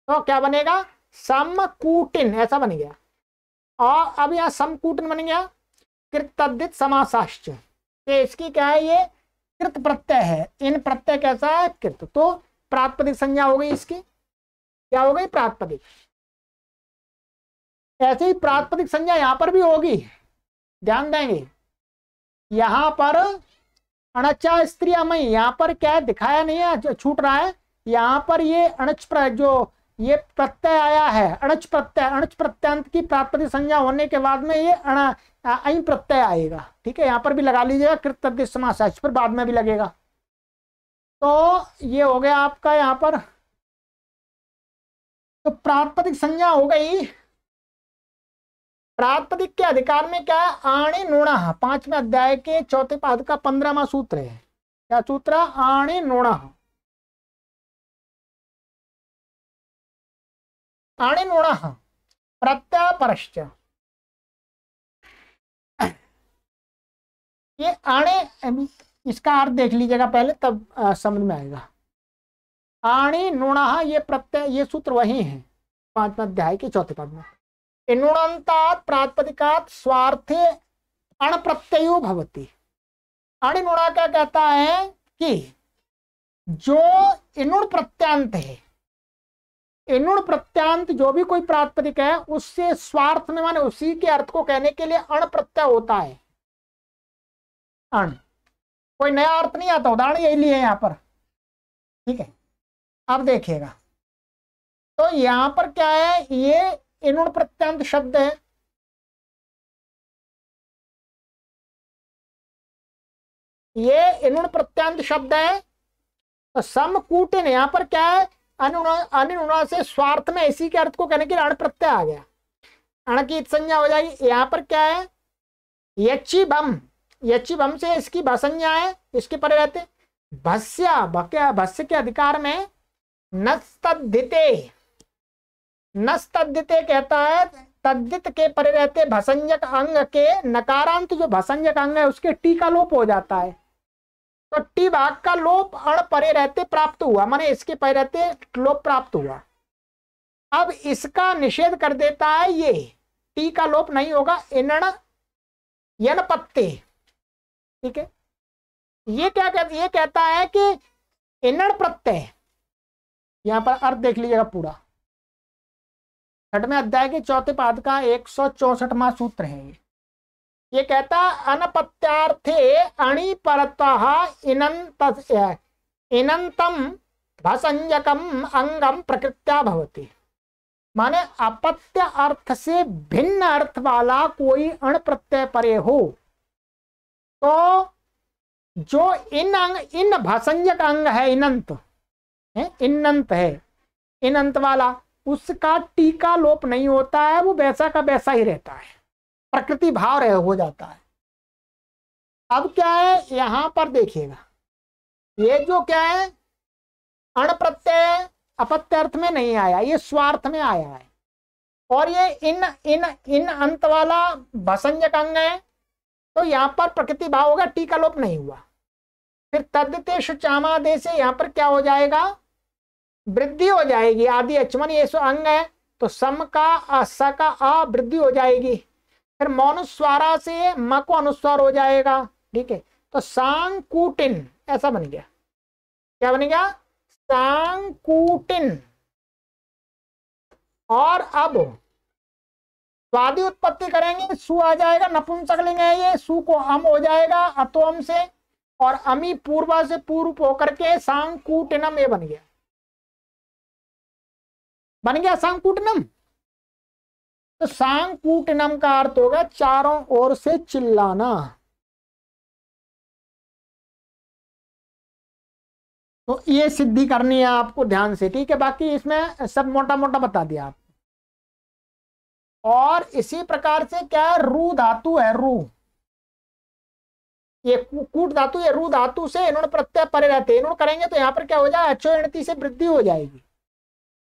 तो क्या बनेगा सम कूटिन ऐसा बन गया और अब यह समकूटन बन गया कृतदित समासाश्च तो इसकी क्या है ये कृत प्रत्यय है इन प्रत्यय कैसा है कृत तो प्रातपदिक संज्ञा हो गई इसकी क्या हो गई प्रातपदिक ऐसे ही प्रातपदिक संज्ञा यहां पर भी होगी ध्यान देंगे यहां पर अणचा स्त्री अमय यहां पर क्या दिखाया नहीं है छूट रहा है यहां पर ये अणच जो ये प्रत्यय आया है अणच प्रत्यय अणच प्रत्यंत की प्राप्ति संज्ञा होने के बाद में ये अण अं प्रत्यय आएगा ठीक है यहाँ पर भी लगा लीजिएगा कृतज्ञ समास पर बाद में भी लगेगा तो ये हो गया आपका यहाँ पर तो प्रातपदिक संज्ञा हो गई प्रातपदिक के अधिकार में क्या है आणि नोणा पांचवें अध्याय के चौथे पाद का पंद्रहवा सूत्र है क्या सूत्र आणी नोणा अणिनुण प्रत्यापरश्च ये आणे इसका अर्थ देख लीजिएगा पहले तब समझ में आएगा आणि नुणा ये प्रत्यय ये सूत्र वही है पांचवा अध्याय के चौथे पद में नुणंतात प्रातपदिकात स्वार्थे अण प्रत्ययो भवती अणिनुणा क्या कहता है कि जो इनुण प्रत्यांत है इनुण प्रत्यांत जो भी कोई प्रातपदिक है उससे स्वार्थ में माने उसी के अर्थ को कहने के लिए अण प्रत्यय होता है अण कोई नया अर्थ नहीं आता उदाहरण यही लिए यहां पर ठीक है अब देखिएगा तो यहां पर क्या है ये इनुण प्रत्यांत शब्द है ये इनुण प्रत्यांत शब्द है तो समकूटिन यहां पर क्या है अनुना से स्वार्थ में ऐसी के अर्थ को कहने के लिए अण प्रत्यय आ गया अण की संज्ञा हो जाएगी यहां पर क्या है यची बम यची बम से इसकी भसंज्ञा है इसके परे रहते भस्य भस्य के अधिकार में नस्तद्धिते नस्तद्धिते कहता है तद्दित के परे रहते भसंजक अंग के नकारांत जो भसंजक अंग है उसके टीका लोप हो जाता है तो टी भाग का लोप अड़ परे रहते प्राप्त हुआ माने इसके पर रहते लोप प्राप्त हुआ अब इसका निषेध कर देता है ये टी का लोप नहीं होगा इनण यन पत्ते ठीक है ये क्या कह ये कहता है कि इनण प्रत्यय यहाँ पर अर्थ देख लीजिएगा पूरा छठवें अध्याय के चौथे पाद का एक सौ चौसठवा सूत्र है ये ये कहता है अनपत्यार्थे अणि परतः इनंत इनंतम भसंजकम अंगम प्रकृत्या भवती माने अपत्य अर्थ से भिन्न अर्थ वाला कोई अण प्रत्यय परे हो तो जो इन अंग इन भसंजक अंग है इनंत है इनंत है इनंत वाला उसका टीका लोप नहीं होता है वो वैसा का वैसा ही रहता है प्रकृति भाव रह हो जाता है अब क्या है यहां पर देखिएगा ये जो क्या है अण प्रत्यय अपत्य अर्थ में नहीं आया ये स्वार्थ में आया है और ये इन इन इन अंत वाला भसंजक अंग है तो यहां पर प्रकृति भाव होगा टीका लोप नहीं हुआ फिर तद्यते दे से यहाँ पर क्या हो जाएगा वृद्धि हो जाएगी आदि अचमन ये सो अंग है तो सम का अस का अवृद्धि हो जाएगी फिर मोनुस्वारा से म को अनुस्वार हो जाएगा ठीक है तो सांकुटिन ऐसा बन गया क्या बन गया सांकुटिन और अब स्वादी उत्पत्ति करेंगे सु आ जाएगा नपुंसक लिंग है ये सु को अम हो जाएगा अतोम से और अमी पूर्वा से पूर्व होकर के सांकुटिनम ये बन गया बन गया सांकुटिनम तो सांगकूटनम का अर्थ होगा चारों ओर से चिल्लाना तो ये सिद्धि करनी है आपको ध्यान से ठीक है बाकी इसमें सब मोटा मोटा बता दिया आप और इसी प्रकार से क्या है रू धातु है रू ये कूट धातु या रू धातु से इन्होंने प्रत्यय परे रहते इन्होंने करेंगे तो यहां पर क्या हो जाए अचो से वृद्धि हो जाएगी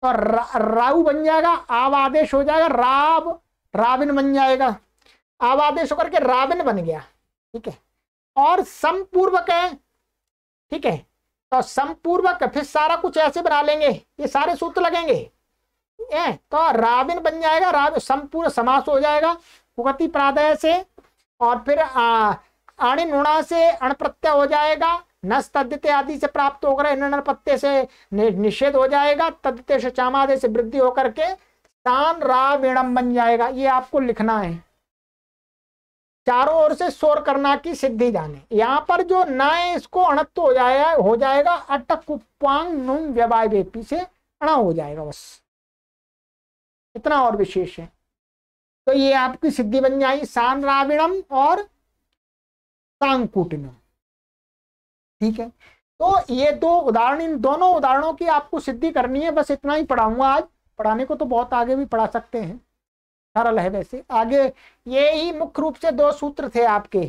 तो रा, राउ बन जाएगा आव आदेश हो जाएगा राव राविन बन जाएगा आव आदेश होकर के राविन बन गया ठीक है और संपूर्वक है ठीक है तो संपूर्वक फिर सारा कुछ ऐसे बना लेंगे ये सारे सूत्र लगेंगे ए, तो राविन बन जाएगा राव संपूर्ण समास हो जाएगा उगति प्रादय से और फिर अणिनुणा से अण प्रत्यय हो जाएगा नस आदि से प्राप्त होकर इन पत्ते से निषेध हो जाएगा तद्यते से चामादे से वृद्धि होकर के तान रा बन जाएगा ये आपको लिखना है चारों ओर से शोर करना की सिद्धि जाने यहाँ पर जो न इसको अणत्व तो हो जाएगा हो जाएगा अटकुपांग नुम व्यवाय वेपी से अणा हो जाएगा बस इतना और विशेष है तो ये आपकी सिद्धि बन जाएगी सान राविणम और सांकुटिनम ठीक है तो ये दो उदाहरण इन दोनों उदाहरणों की आपको सिद्धि करनी है बस इतना ही पढ़ाऊंगा आज पढ़ाने को तो बहुत आगे भी पढ़ा सकते हैं सरल है वैसे आगे ये ही मुख्य रूप से दो सूत्र थे आपके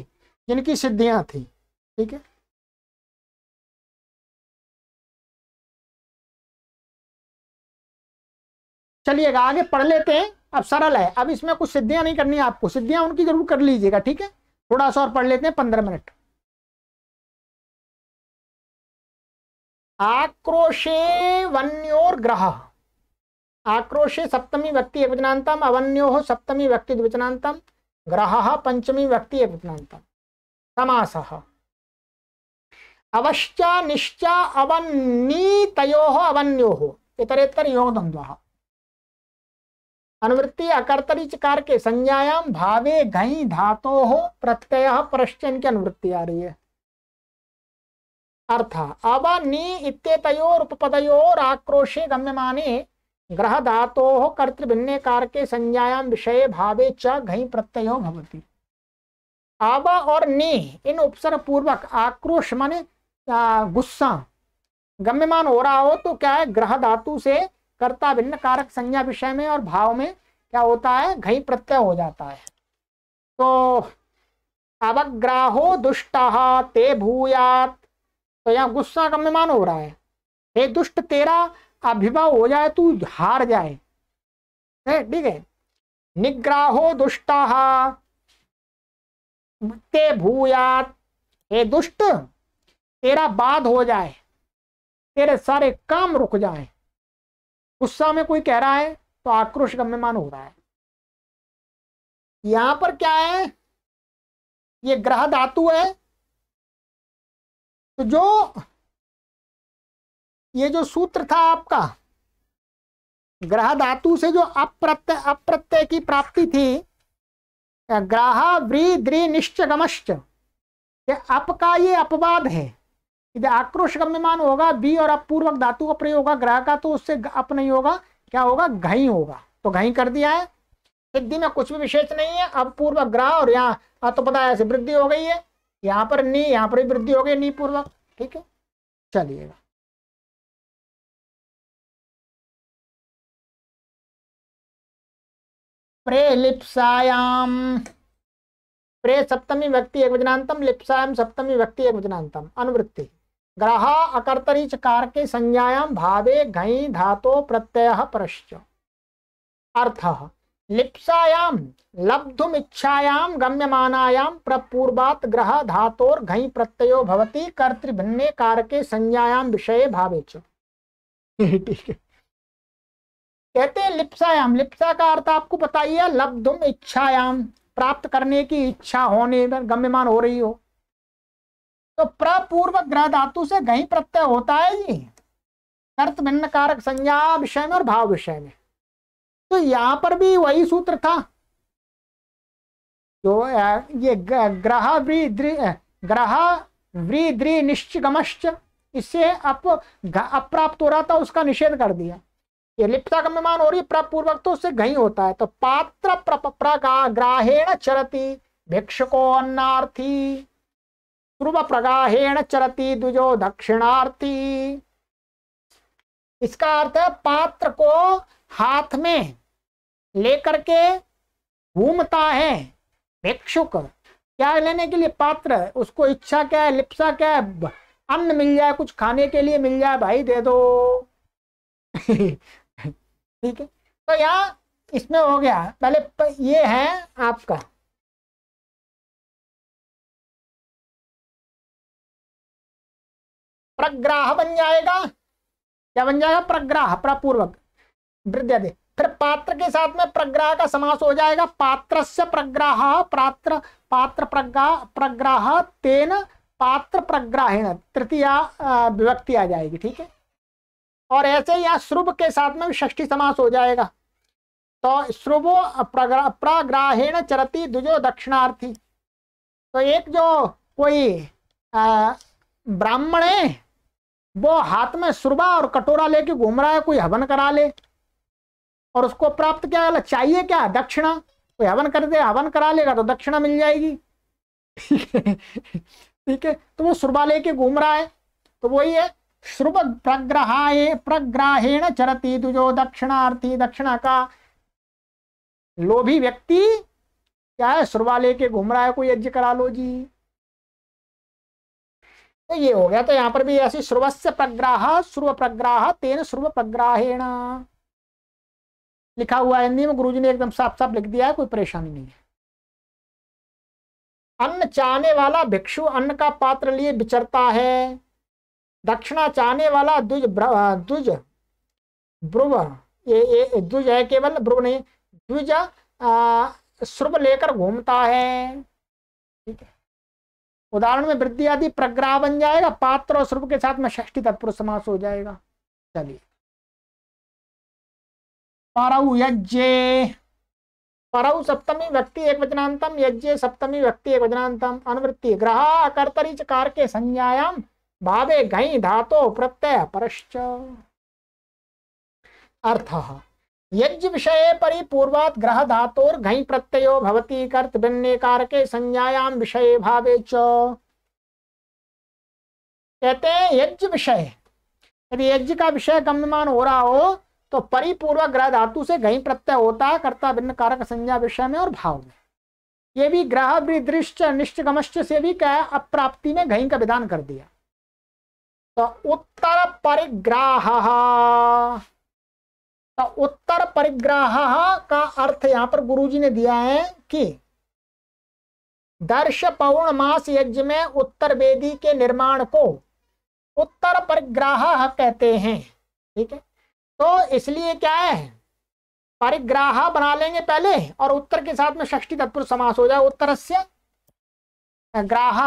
जिनकी सिद्धियां थी ठीक है चलिएगा आगे पढ़ लेते हैं अब सरल है अब इसमें कुछ सिद्धियां नहीं करनी आपको सिद्धियां उनकी जरूर कर लीजिएगा ठीक है थोड़ा सा और पढ़ लेते हैं पंद्रह मिनट आक्रोशे ग्रह आक्रोशे सप्तमी व्यक्ति एकवचनांतम अवन्यो सप्तमी व्यक्ति द्विवचनांतम ग्रह पंचमी व्यक्ति एकवचनांतम समास अवश्च अवन्नी तयो अवन्यो इतरेतर योग द्वंद्व अनुवृत्ति अकर्तरी चकार के संज्ञायाम भावे घई धातो प्रत्यय परश्चन की अनुवृत्ति आ रही है अर्थ अब नि इत्येतयोरुपपदयोराक्रोशे गम्यमाने ग्रह धातोः कर्तृभिन्ने कारके संज्ञायाम विषय भावे च घई प्रत्यय भवती अब और नि इन उपसर पूर्वक आक्रोश माने गुस्सा गम्यमान हो रहा हो तो क्या है ग्रह धातु से कर्ता भिन्न कारक संज्ञा विषय में और भाव में क्या होता है घई प्रत्यय हो जाता है तो अवग्राहो दुष्ट ते भूयात तो यहाँ गुस्सा का मेहमान हो रहा है हे दुष्ट तेरा अभिभाव हो जाए तू हार जाए ठीक है निग्राहो दुष्टा ते भूयात हे दुष्ट तेरा बाध हो जाए तेरे सारे काम रुक जाए गुस्सा में कोई कह रहा है तो आक्रोश गम्यमान हो रहा है यहां पर क्या है ये ग्रह धातु है तो जो ये जो सूत्र था आपका ग्रह धातु से जो अप्रत्यय अप्रत्यय की प्राप्ति थी ग्रह व्री द्री निश्चगमश्च ये अप का ये अपवाद है यदि आक्रोश गम्यमान होगा बी और अपूर्वक धातु का प्रयोग होगा ग्रह का तो उससे अप नहीं होगा क्या होगा घई होगा तो घई कर दिया है सिद्धि में कुछ भी विशेष नहीं है अपूर्वक ग्रह और यहाँ अतपदा ऐसे वृद्धि हो गई है यहाँ पर नी यहाँ पर भी वृद्धि हो गई नी पूर्वक ठीक है चलिएगा प्रेलिप्सायाम प्रे सप्तमी व्यक्ति एक वचनांतम लिप्सायाम सप्तमी व्यक्ति एक वचनांतम अनुवृत्ति ग्रह अकर्तरी चकार के संज्ञायाम भावे घई धातो प्रत्यय परश्च अर्थ लिप्सायाम लब्धुम इच्छायाम गम्यमानायाम प्रपूर्वात ग्रह धातोर घई प्रत्ययो भवती कार कारके संज्ञायाम विषय भावे ठीक है कहते हैं लिप्सायाम लिप्सा का अर्थ आपको बताइए लब्धुम इच्छायाम प्राप्त करने की इच्छा होने में गम्यमान हो रही हो तो प्रपूर्व ग्रह धातु से घई प्रत्यय होता है जी कर्त भिन्न कारक संज्ञा विषय में और भाव विषय में तो यहां पर भी वही सूत्र था जो तो, ये ग्रह ग्रह वृद्रि निश्चगमश्च इससे अप अप्राप्त हो रहा था उसका निषेध कर दिया ये लिप्ता का मेहमान हो रही प्रपूर्वक तो उससे घई होता है तो पात्र प्रगाहेण चरती भिक्षको अन्नार्थी पूर्व प्रगाहेण चरती दुजो दक्षिणार्थी इसका अर्थ है पात्र को हाथ में लेकर के घूमता है भिक्षुक क्या लेने के लिए पात्र उसको इच्छा क्या है लिप्सा क्या है अन्न मिल जाए कुछ खाने के लिए मिल जाए भाई दे दो ठीक है तो यहाँ इसमें हो गया पहले ये है आपका प्रग्राह बन जाएगा क्या बन जाएगा प्रग्राह प्रपूर्वक वृद्धि फिर पात्र के साथ में प्रग्रह का समास हो जाएगा पात्र से प्रग्रह पात्र पात्र प्रग्रह प्रग्रह तेन पात्र प्रग्राहिण तृतीय विभक्ति आ जाएगी ठीक है और ऐसे या श्रुभ के साथ में षष्ठी समास हो जाएगा तो श्रुभ प्रग्राहिण चरती दुजो दक्षिणार्थी तो एक जो कोई ब्राह्मण है वो हाथ में सुरबा और कटोरा लेके घूम रहा है कोई हवन करा ले और उसको प्राप्त क्या वाला चाहिए क्या दक्षिणा कोई हवन कर दे हवन करा लेगा तो दक्षिणा मिल जाएगी ठीक है तो वो सुरबा लेके घूम रहा है तो वही है श्रुप प्रग्रहाय प्रग्राहेण चरती तुझो दक्षिणार्थी दक्षिणा का लोभी व्यक्ति क्या है सुरबा लेके घूम रहा है कोई यज्ञ करा लो जी तो ये हो गया तो यहाँ पर भी ऐसी श्रुवस्य प्रग्राह श्रुव प्रग्राह तेन श्रुव प्रग्राहेण लिखा हुआ हिंदी में गुरुजी ने एकदम साफ साफ लिख दिया है कोई परेशानी नहीं है अन्न चाहने वाला भिक्षु अन्न का पात्र लिए विचरता है दक्षिणा चाहने वाला दुज दुज ब्रुव ये, ये दुज है केवल ब्रुव नहीं दुज श्रुभ लेकर घूमता है ठीक है उदाहरण में वृद्धि आदि प्रग्रह बन जाएगा पात्र और श्रुभ के साथ में षष्टी तत्पुरुष समास हो जाएगा चलिए परऊ यज्ञे परऊ सप्तमी व्यक्ति एक वचनांतम यज्ञ सप्तमी व्यक्ति एक वचनांतम अनुवृत्ति ग्रह कर्तरी चकार के संज्ञायाम भावे घई धातो प्रत्यय परश्च अर्थ यज्ञ विषय परिपूर्वात ग्रह धातोर घई प्रत्ययो भवती कर्त भिन्ने के संज्ञायाम विषय भावे च कहते हैं यज्ञ विषय यदि यज्ञ का विषय गम्यमान हो रहा हो तो परिपूर्व ग्रह धातु से घई प्रत्यय होता है कर्ता भिन्न कारक संज्ञा विषय में और भाव में ये भी ग्रह विदृश्य निश्चित से भी क्या अप्राप्ति में घई का विधान कर दिया तो उत्तर परिग्राह तो उत्तर परिग्राह का अर्थ यहां पर गुरुजी ने दिया है कि दर्श पौर्ण मास यज्ञ में उत्तर वेदी के निर्माण को उत्तर परिग्राह कहते हैं ठीक है तो इसलिए क्या है परिग्राह बना लेंगे पहले और उत्तर के साथ में षष्टी तत्पुर समास हो जाए उत्तर से ग्राह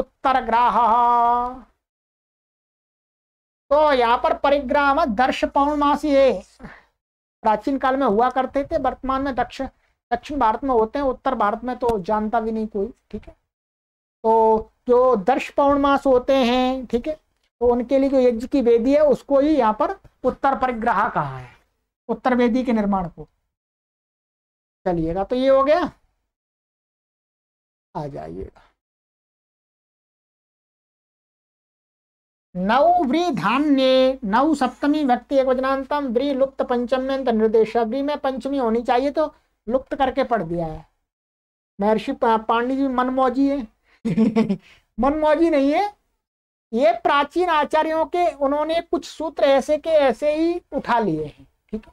उत्तर ग्राह तो यहाँ पर परिग्राह में दर्श पौर्णमासी है प्राचीन काल में हुआ करते थे वर्तमान में दक्षिण दक्षिण भारत में होते हैं उत्तर भारत में तो जानता भी नहीं कोई ठीक है तो जो दर्श पौर्णमास होते हैं ठीक है तो उनके लिए जो यज्ञ की वेदी है उसको ही यहाँ पर उत्तर परिग्रह कहा है उत्तर वेदी के निर्माण को चलिएगा तो ये हो गया आ जाइएगा नौ व्री धान्य नौ सप्तमी व्यक्ति एक वजनातम व्री लुप्त अंत निर्देश व्री में पंचमी होनी चाहिए तो लुप्त करके पढ़ दिया है महर्षि पांडे जी मनमौजी है मनमौजी नहीं है ये प्राचीन आचार्यों के उन्होंने कुछ सूत्र ऐसे के ऐसे ही उठा लिए हैं ठीक है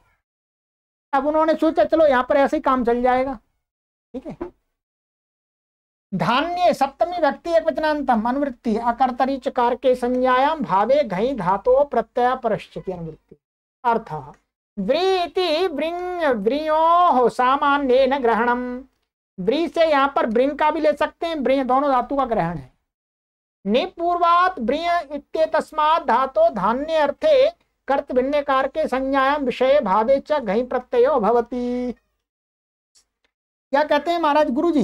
अब उन्होंने सोचा चलो यहाँ पर ऐसे ही काम चल जाएगा ठीक है धान्य सप्तमी व्यक्ति एक वचनांतम अनुवृत्ति अकर्तरी चकार के संज्ञायाम भावे घई धातो प्रत्यय परश्चित अनुवृत्ति अर्थ व्रीति व्रिंग व्रियो सामान्य न ग्रहणम व्री से यहाँ पर ब्रिंग का भी ले सकते हैं ब्रिंग दोनों धातु का ग्रहण है निपूर्वात ब्रिय धातो धान्य अर्थे कार के संज्ञायाम विषय भावे च घई भवती क्या कहते हैं महाराज गुरु जी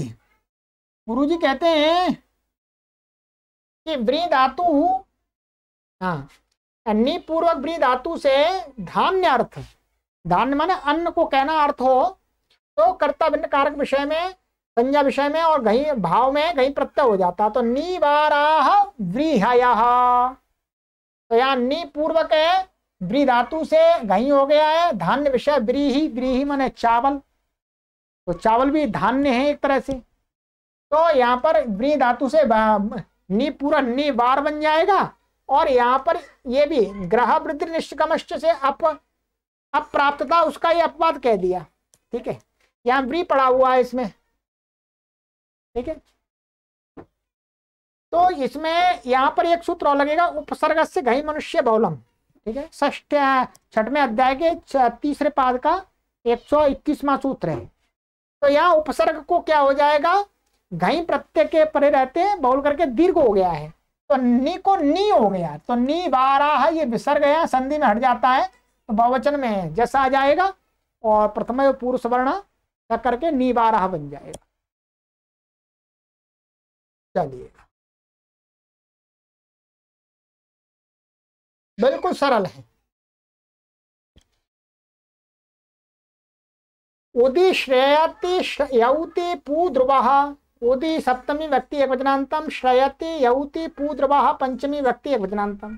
गुरु जी कहते हैं कि ब्री धातु हाँ निपूर्वक ब्री धातु से धान्य अर्थ धान्य माने अन्न को कहना अर्थ हो तो भिन्न कारक विषय में संज्ञा विषय में और कहीं भाव में कहीं प्रत्यय हो जाता है तो निवाराह व्रीहया तो यहाँ नी पूर्वक है ब्री धातु से घही हो गया है धान्य विषय ब्रीही ब्रीही माने चावल तो चावल भी धान्य है एक तरह से तो यहाँ पर ब्री धातु से नी पूरा नी बार बन जाएगा और यहाँ पर ये भी ग्रह वृद्धि निष्कमश्च से अप अप्राप्तता उसका ही अपवाद कह दिया ठीक है यहाँ ब्री पड़ा हुआ है इसमें ठीक है तो इसमें यहाँ पर एक सूत्र और लगेगा उपसर्ग से घई मनुष्य बहुलम ठीक है ष्ट छठवें अध्याय के तीसरे पाद का एक सौ इक्कीसवा सूत्र है तो यहाँ उपसर्ग को क्या हो जाएगा घई प्रत्यय के परे रहते हैं बहुल करके दीर्घ हो गया है तो नी को नी हो गया तो नी है ये विसर्ग है संधि में हट जाता है तो बहुवचन में जैसा आ जाएगा और प्रथम पुरुष वर्ण करके नी बारह बन जाएगा चलिए बिल्कुल सरल है उदी श्रेयति यौति पूद्रुव उदी सप्तमी व्यक्ति एक वचनांतम श्रयति यौति पूद्रुव पंचमी व्यक्ति एक वचनांतम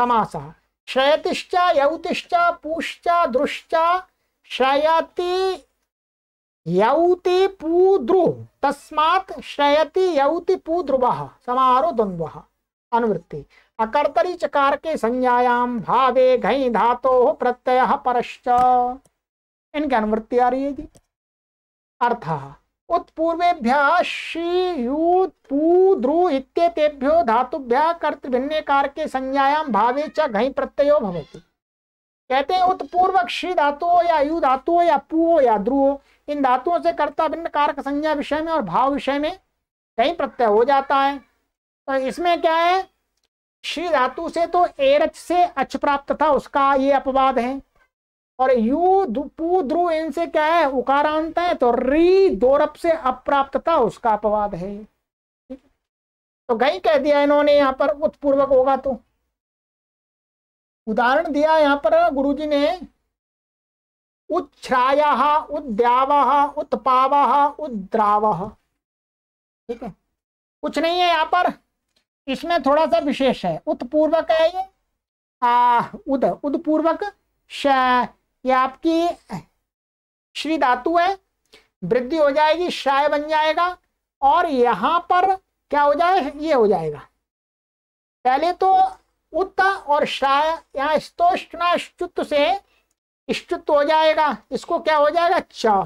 समास श्रेयतिश्च यौतिश्च पूश्च दृश्च श्रयति यौति पूद्रु तस्मात् श्रयति यौति पूद्रुवः समारो द्वन्द्वः अनुवृत्ति अकर्तरी चकार के संज्ञायाम भावे घई धातो प्रत्यय परश्च इनकी अनुवृत्ति आ रही है जी अर्थ उत्पूर्वेभ्य धातुभ्य कर्तभिन्ने कार के संज्ञायाम भावे च घई प्रत्ययो भवति कहते हैं उत्पूर्वक धातु या यु धातु या पुओ या ध्रुव इन धातुओं से कर्ता भिन्न कारक संज्ञा विषय में और भाव विषय में कहीं प्रत्यय हो जाता है तो इसमें क्या है श्री धातु से तो एरच से अच प्राप्त था उसका ये अपवाद है और यू पू ध्रु इनसे क्या है उकारांत है तो री दोरप से अप्राप्त था उसका अपवाद है तो गई कह दिया इन्होंने यहां पर उत्पूर्वक होगा तो उदाहरण दिया यहां पर गुरुजी ने उच्छ्राय उद्याव उत्पाव उद्राव ठीक है कुछ नहीं है यहाँ पर इसमें थोड़ा सा विशेष है उत्पूर्वक है ये आ, उद उदपूर्वक ये आपकी श्री धातु है वृद्धि हो जाएगी शाय बन जाएगा और यहाँ पर क्या हो जाए ये हो जाएगा पहले तो उत और शाय यहाँ स्तोष्णाश्चुत से इष्टित्व हो जाएगा इसको क्या हो जाएगा च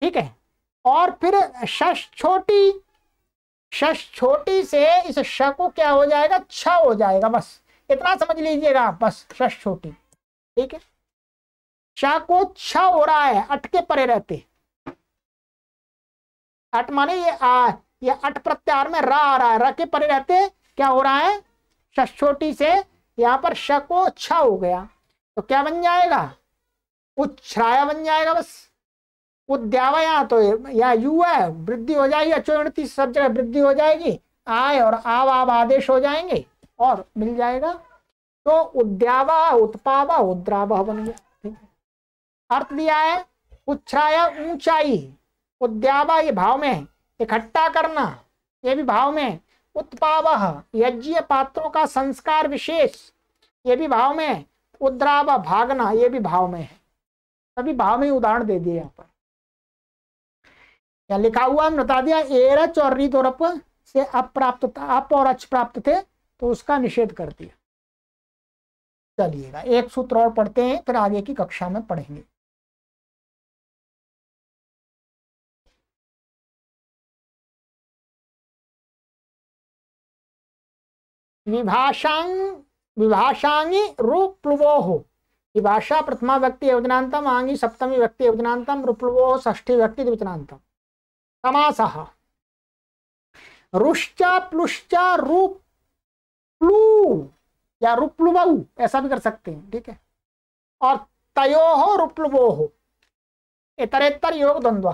ठीक है और फिर शश छोटी शश छोटी से इस श को क्या हो जाएगा छ हो जाएगा बस इतना समझ लीजिएगा बस शश छोटी ठीक है शाह को छ हो रहा है अटके परे रहते अट माने ये आ ये अट प्रत्यार में रा आ रहा है र के परे रहते क्या हो रहा है शश छोटी से यहाँ पर श को छ हो गया तो क्या बन जाएगा उच्छ्राया बन जाएगा बस उद्यावा तो या यू है वृद्धि हो जाएगी अचोणती सब जगह वृद्धि हो जाएगी आय और आव आव आदेश हो जाएंगे और मिल जाएगा तो उद्यावा उत्पावा उद्रावा बन गया ठीक है अर्थ दिया है उच्छ्राया ऊंचाई उद्यावा ये भाव में इकट्ठा करना ये भी भाव में उत्पाव यज्ञ पात्रों का संस्कार विशेष ये भी भाव में उद्रा व भागना ये भी भाव में है सभी भाव में उदाहरण दे दिए यहाँ पर क्या लिखा हुआ हमने बता दिया एरच और रीत और से अप्राप्त था अप और अच प्राप्त थे तो उसका निषेध कर दिया चलिएगा एक सूत्र और पढ़ते हैं फिर आगे की कक्षा में पढ़ेंगे विभाषांग विभाषांगी रुप्लुवोः विभाषा प्रथमा व्यक्ति योजनातम आंगी सप्तमी व्यक्ति योजनातम रुप्लुवोः ष्ठी व्यक्ति द्विजनातम समासः रुश्च रूप रुप्लु या रुप्लुवऊ ऐसा भी कर सकते हैं ठीक है और तयो हो रुप्लुवो हो इतरेतर योग द्वंद्व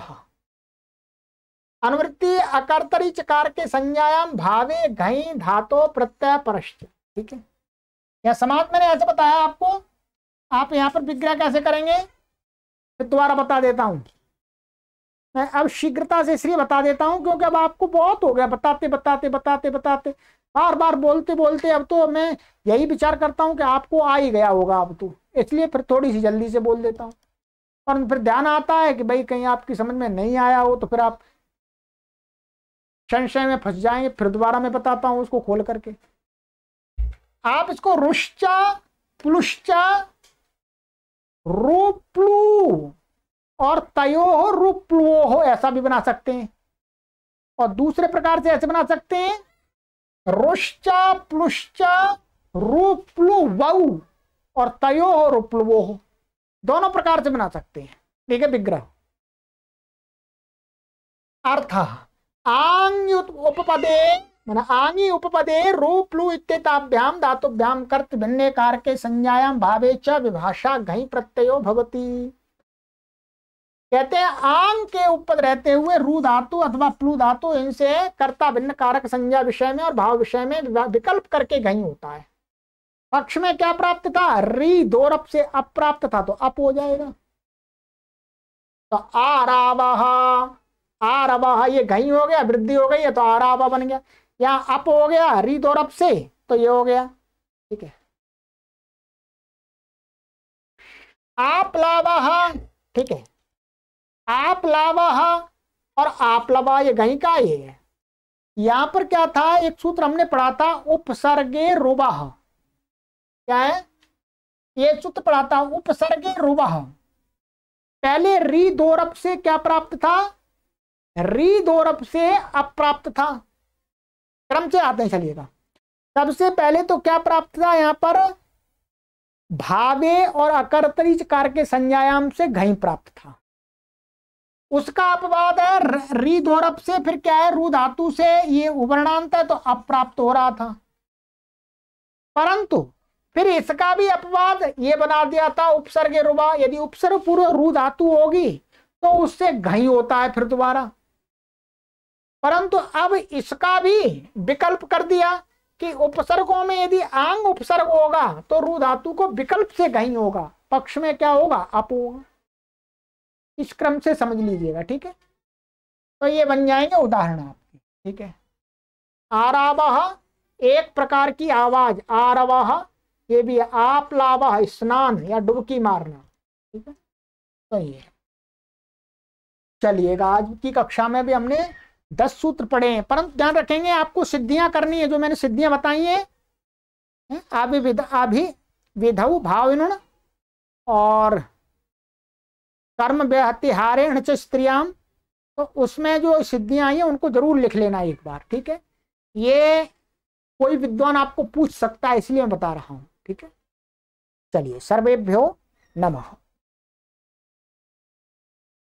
अनुवृत्ति अकर्तरी चकार के संज्ञायाम भावे घई धातो प्रत्यय परश्च ठीक है या समाप्त मैंने ऐसे बताया आपको आप यहाँ पर विग्रह कैसे करेंगे मैं दोबारा बता देता हूँ मैं अब शीघ्रता से इसलिए बता देता हूँ क्योंकि अब आपको बहुत हो गया बताते बताते बताते बताते बार बार बोलते बोलते अब तो मैं यही विचार करता हूँ कि आपको आ ही गया होगा अब तो इसलिए फिर थोड़ी सी जल्दी से बोल देता हूँ और फिर ध्यान आता है कि भाई कहीं आपकी समझ में नहीं आया हो तो फिर आप संशय में फंस जाएंगे फिर दोबारा मैं बताता हूँ उसको खोल करके आप इसको रुश्चा प्लुश्चा रूप्लू और तयो हो रूप्लुओ हो ऐसा भी बना सकते हैं और दूसरे प्रकार से ऐसे बना सकते हैं रुश्चा प्लुश्चा रूप्लु वऊ और तयो हो रूप्लुओ हो दोनों प्रकार से बना सकते हैं ठीक है विग्रह अर्थ आंग उपपदे मन आंगी उपपदे रूप लू इतताभ्याम धातुभ्याम कर्त भिन्ने कार के संज्ञायाम भावे च विभाषा घई प्रत्ययो भवती कहते हैं आंग के ऊपर रहते हुए रू धातु अथवा प्लू धातु इनसे कर्ता भिन्न कारक संज्ञा विषय में और भाव विषय में विकल्प करके घई होता है पक्ष में क्या प्राप्त था री दोरप से अप्राप्त था तो अप हो जाएगा तो आरावहा आरवहा ये घई हो गया वृद्धि हो गई है तो आरावा बन गया या अप हो गया रीत और अप से तो ये हो गया ठीक है आप लावा ठीक है आप लावा और आप लावा ये गई का ये है यहां पर क्या था एक सूत्र हमने पढ़ा था उपसर्गे रुबाह क्या है ये सूत्र पढ़ा था उपसर्गे रुबाह पहले री दोरप से क्या प्राप्त था री दोरप से अप्राप्त था क्रम से आते चलिएगा सबसे पहले तो क्या प्राप्त था यहाँ पर भावे और अकर्तरी कार के संज्ञायाम से घई प्राप्त था उसका अपवाद है रिधोरप से फिर क्या है रू धातु से ये उवर्णांत है तो अप्राप्त हो रहा था परंतु फिर इसका भी अपवाद ये बना दिया था उपसर्ग रुबा यदि उपसर्ग पूर्व रू धातु होगी तो उससे घई होता है फिर दोबारा परंतु अब इसका भी विकल्प कर दिया कि उपसर्गों में यदि आंग उपसर्ग होगा तो रू धातु को विकल्प से कहीं होगा पक्ष में क्या होगा अप होगा इस क्रम से समझ लीजिएगा ठीक है तो ये बन जाएंगे उदाहरण आपके ठीक है आरावह एक प्रकार की आवाज आरवह ये भी आप लावह स्नान या डुबकी मारना ठीक है तो ये चलिएगा आज की कक्षा में भी हमने दस सूत्र पढ़े हैं परंतु ध्यान रखेंगे आपको सिद्धियां करनी है जो मैंने सिद्धियां बताई है आभि आभि विधौ और कर्म व्यतिहारे च स्त्रियाम तो उसमें जो सिद्धियां आई हैं उनको जरूर लिख लेना एक बार ठीक है ये कोई विद्वान आपको पूछ सकता है इसलिए मैं बता रहा हूं ठीक है चलिए सर्वेभ्यो नमः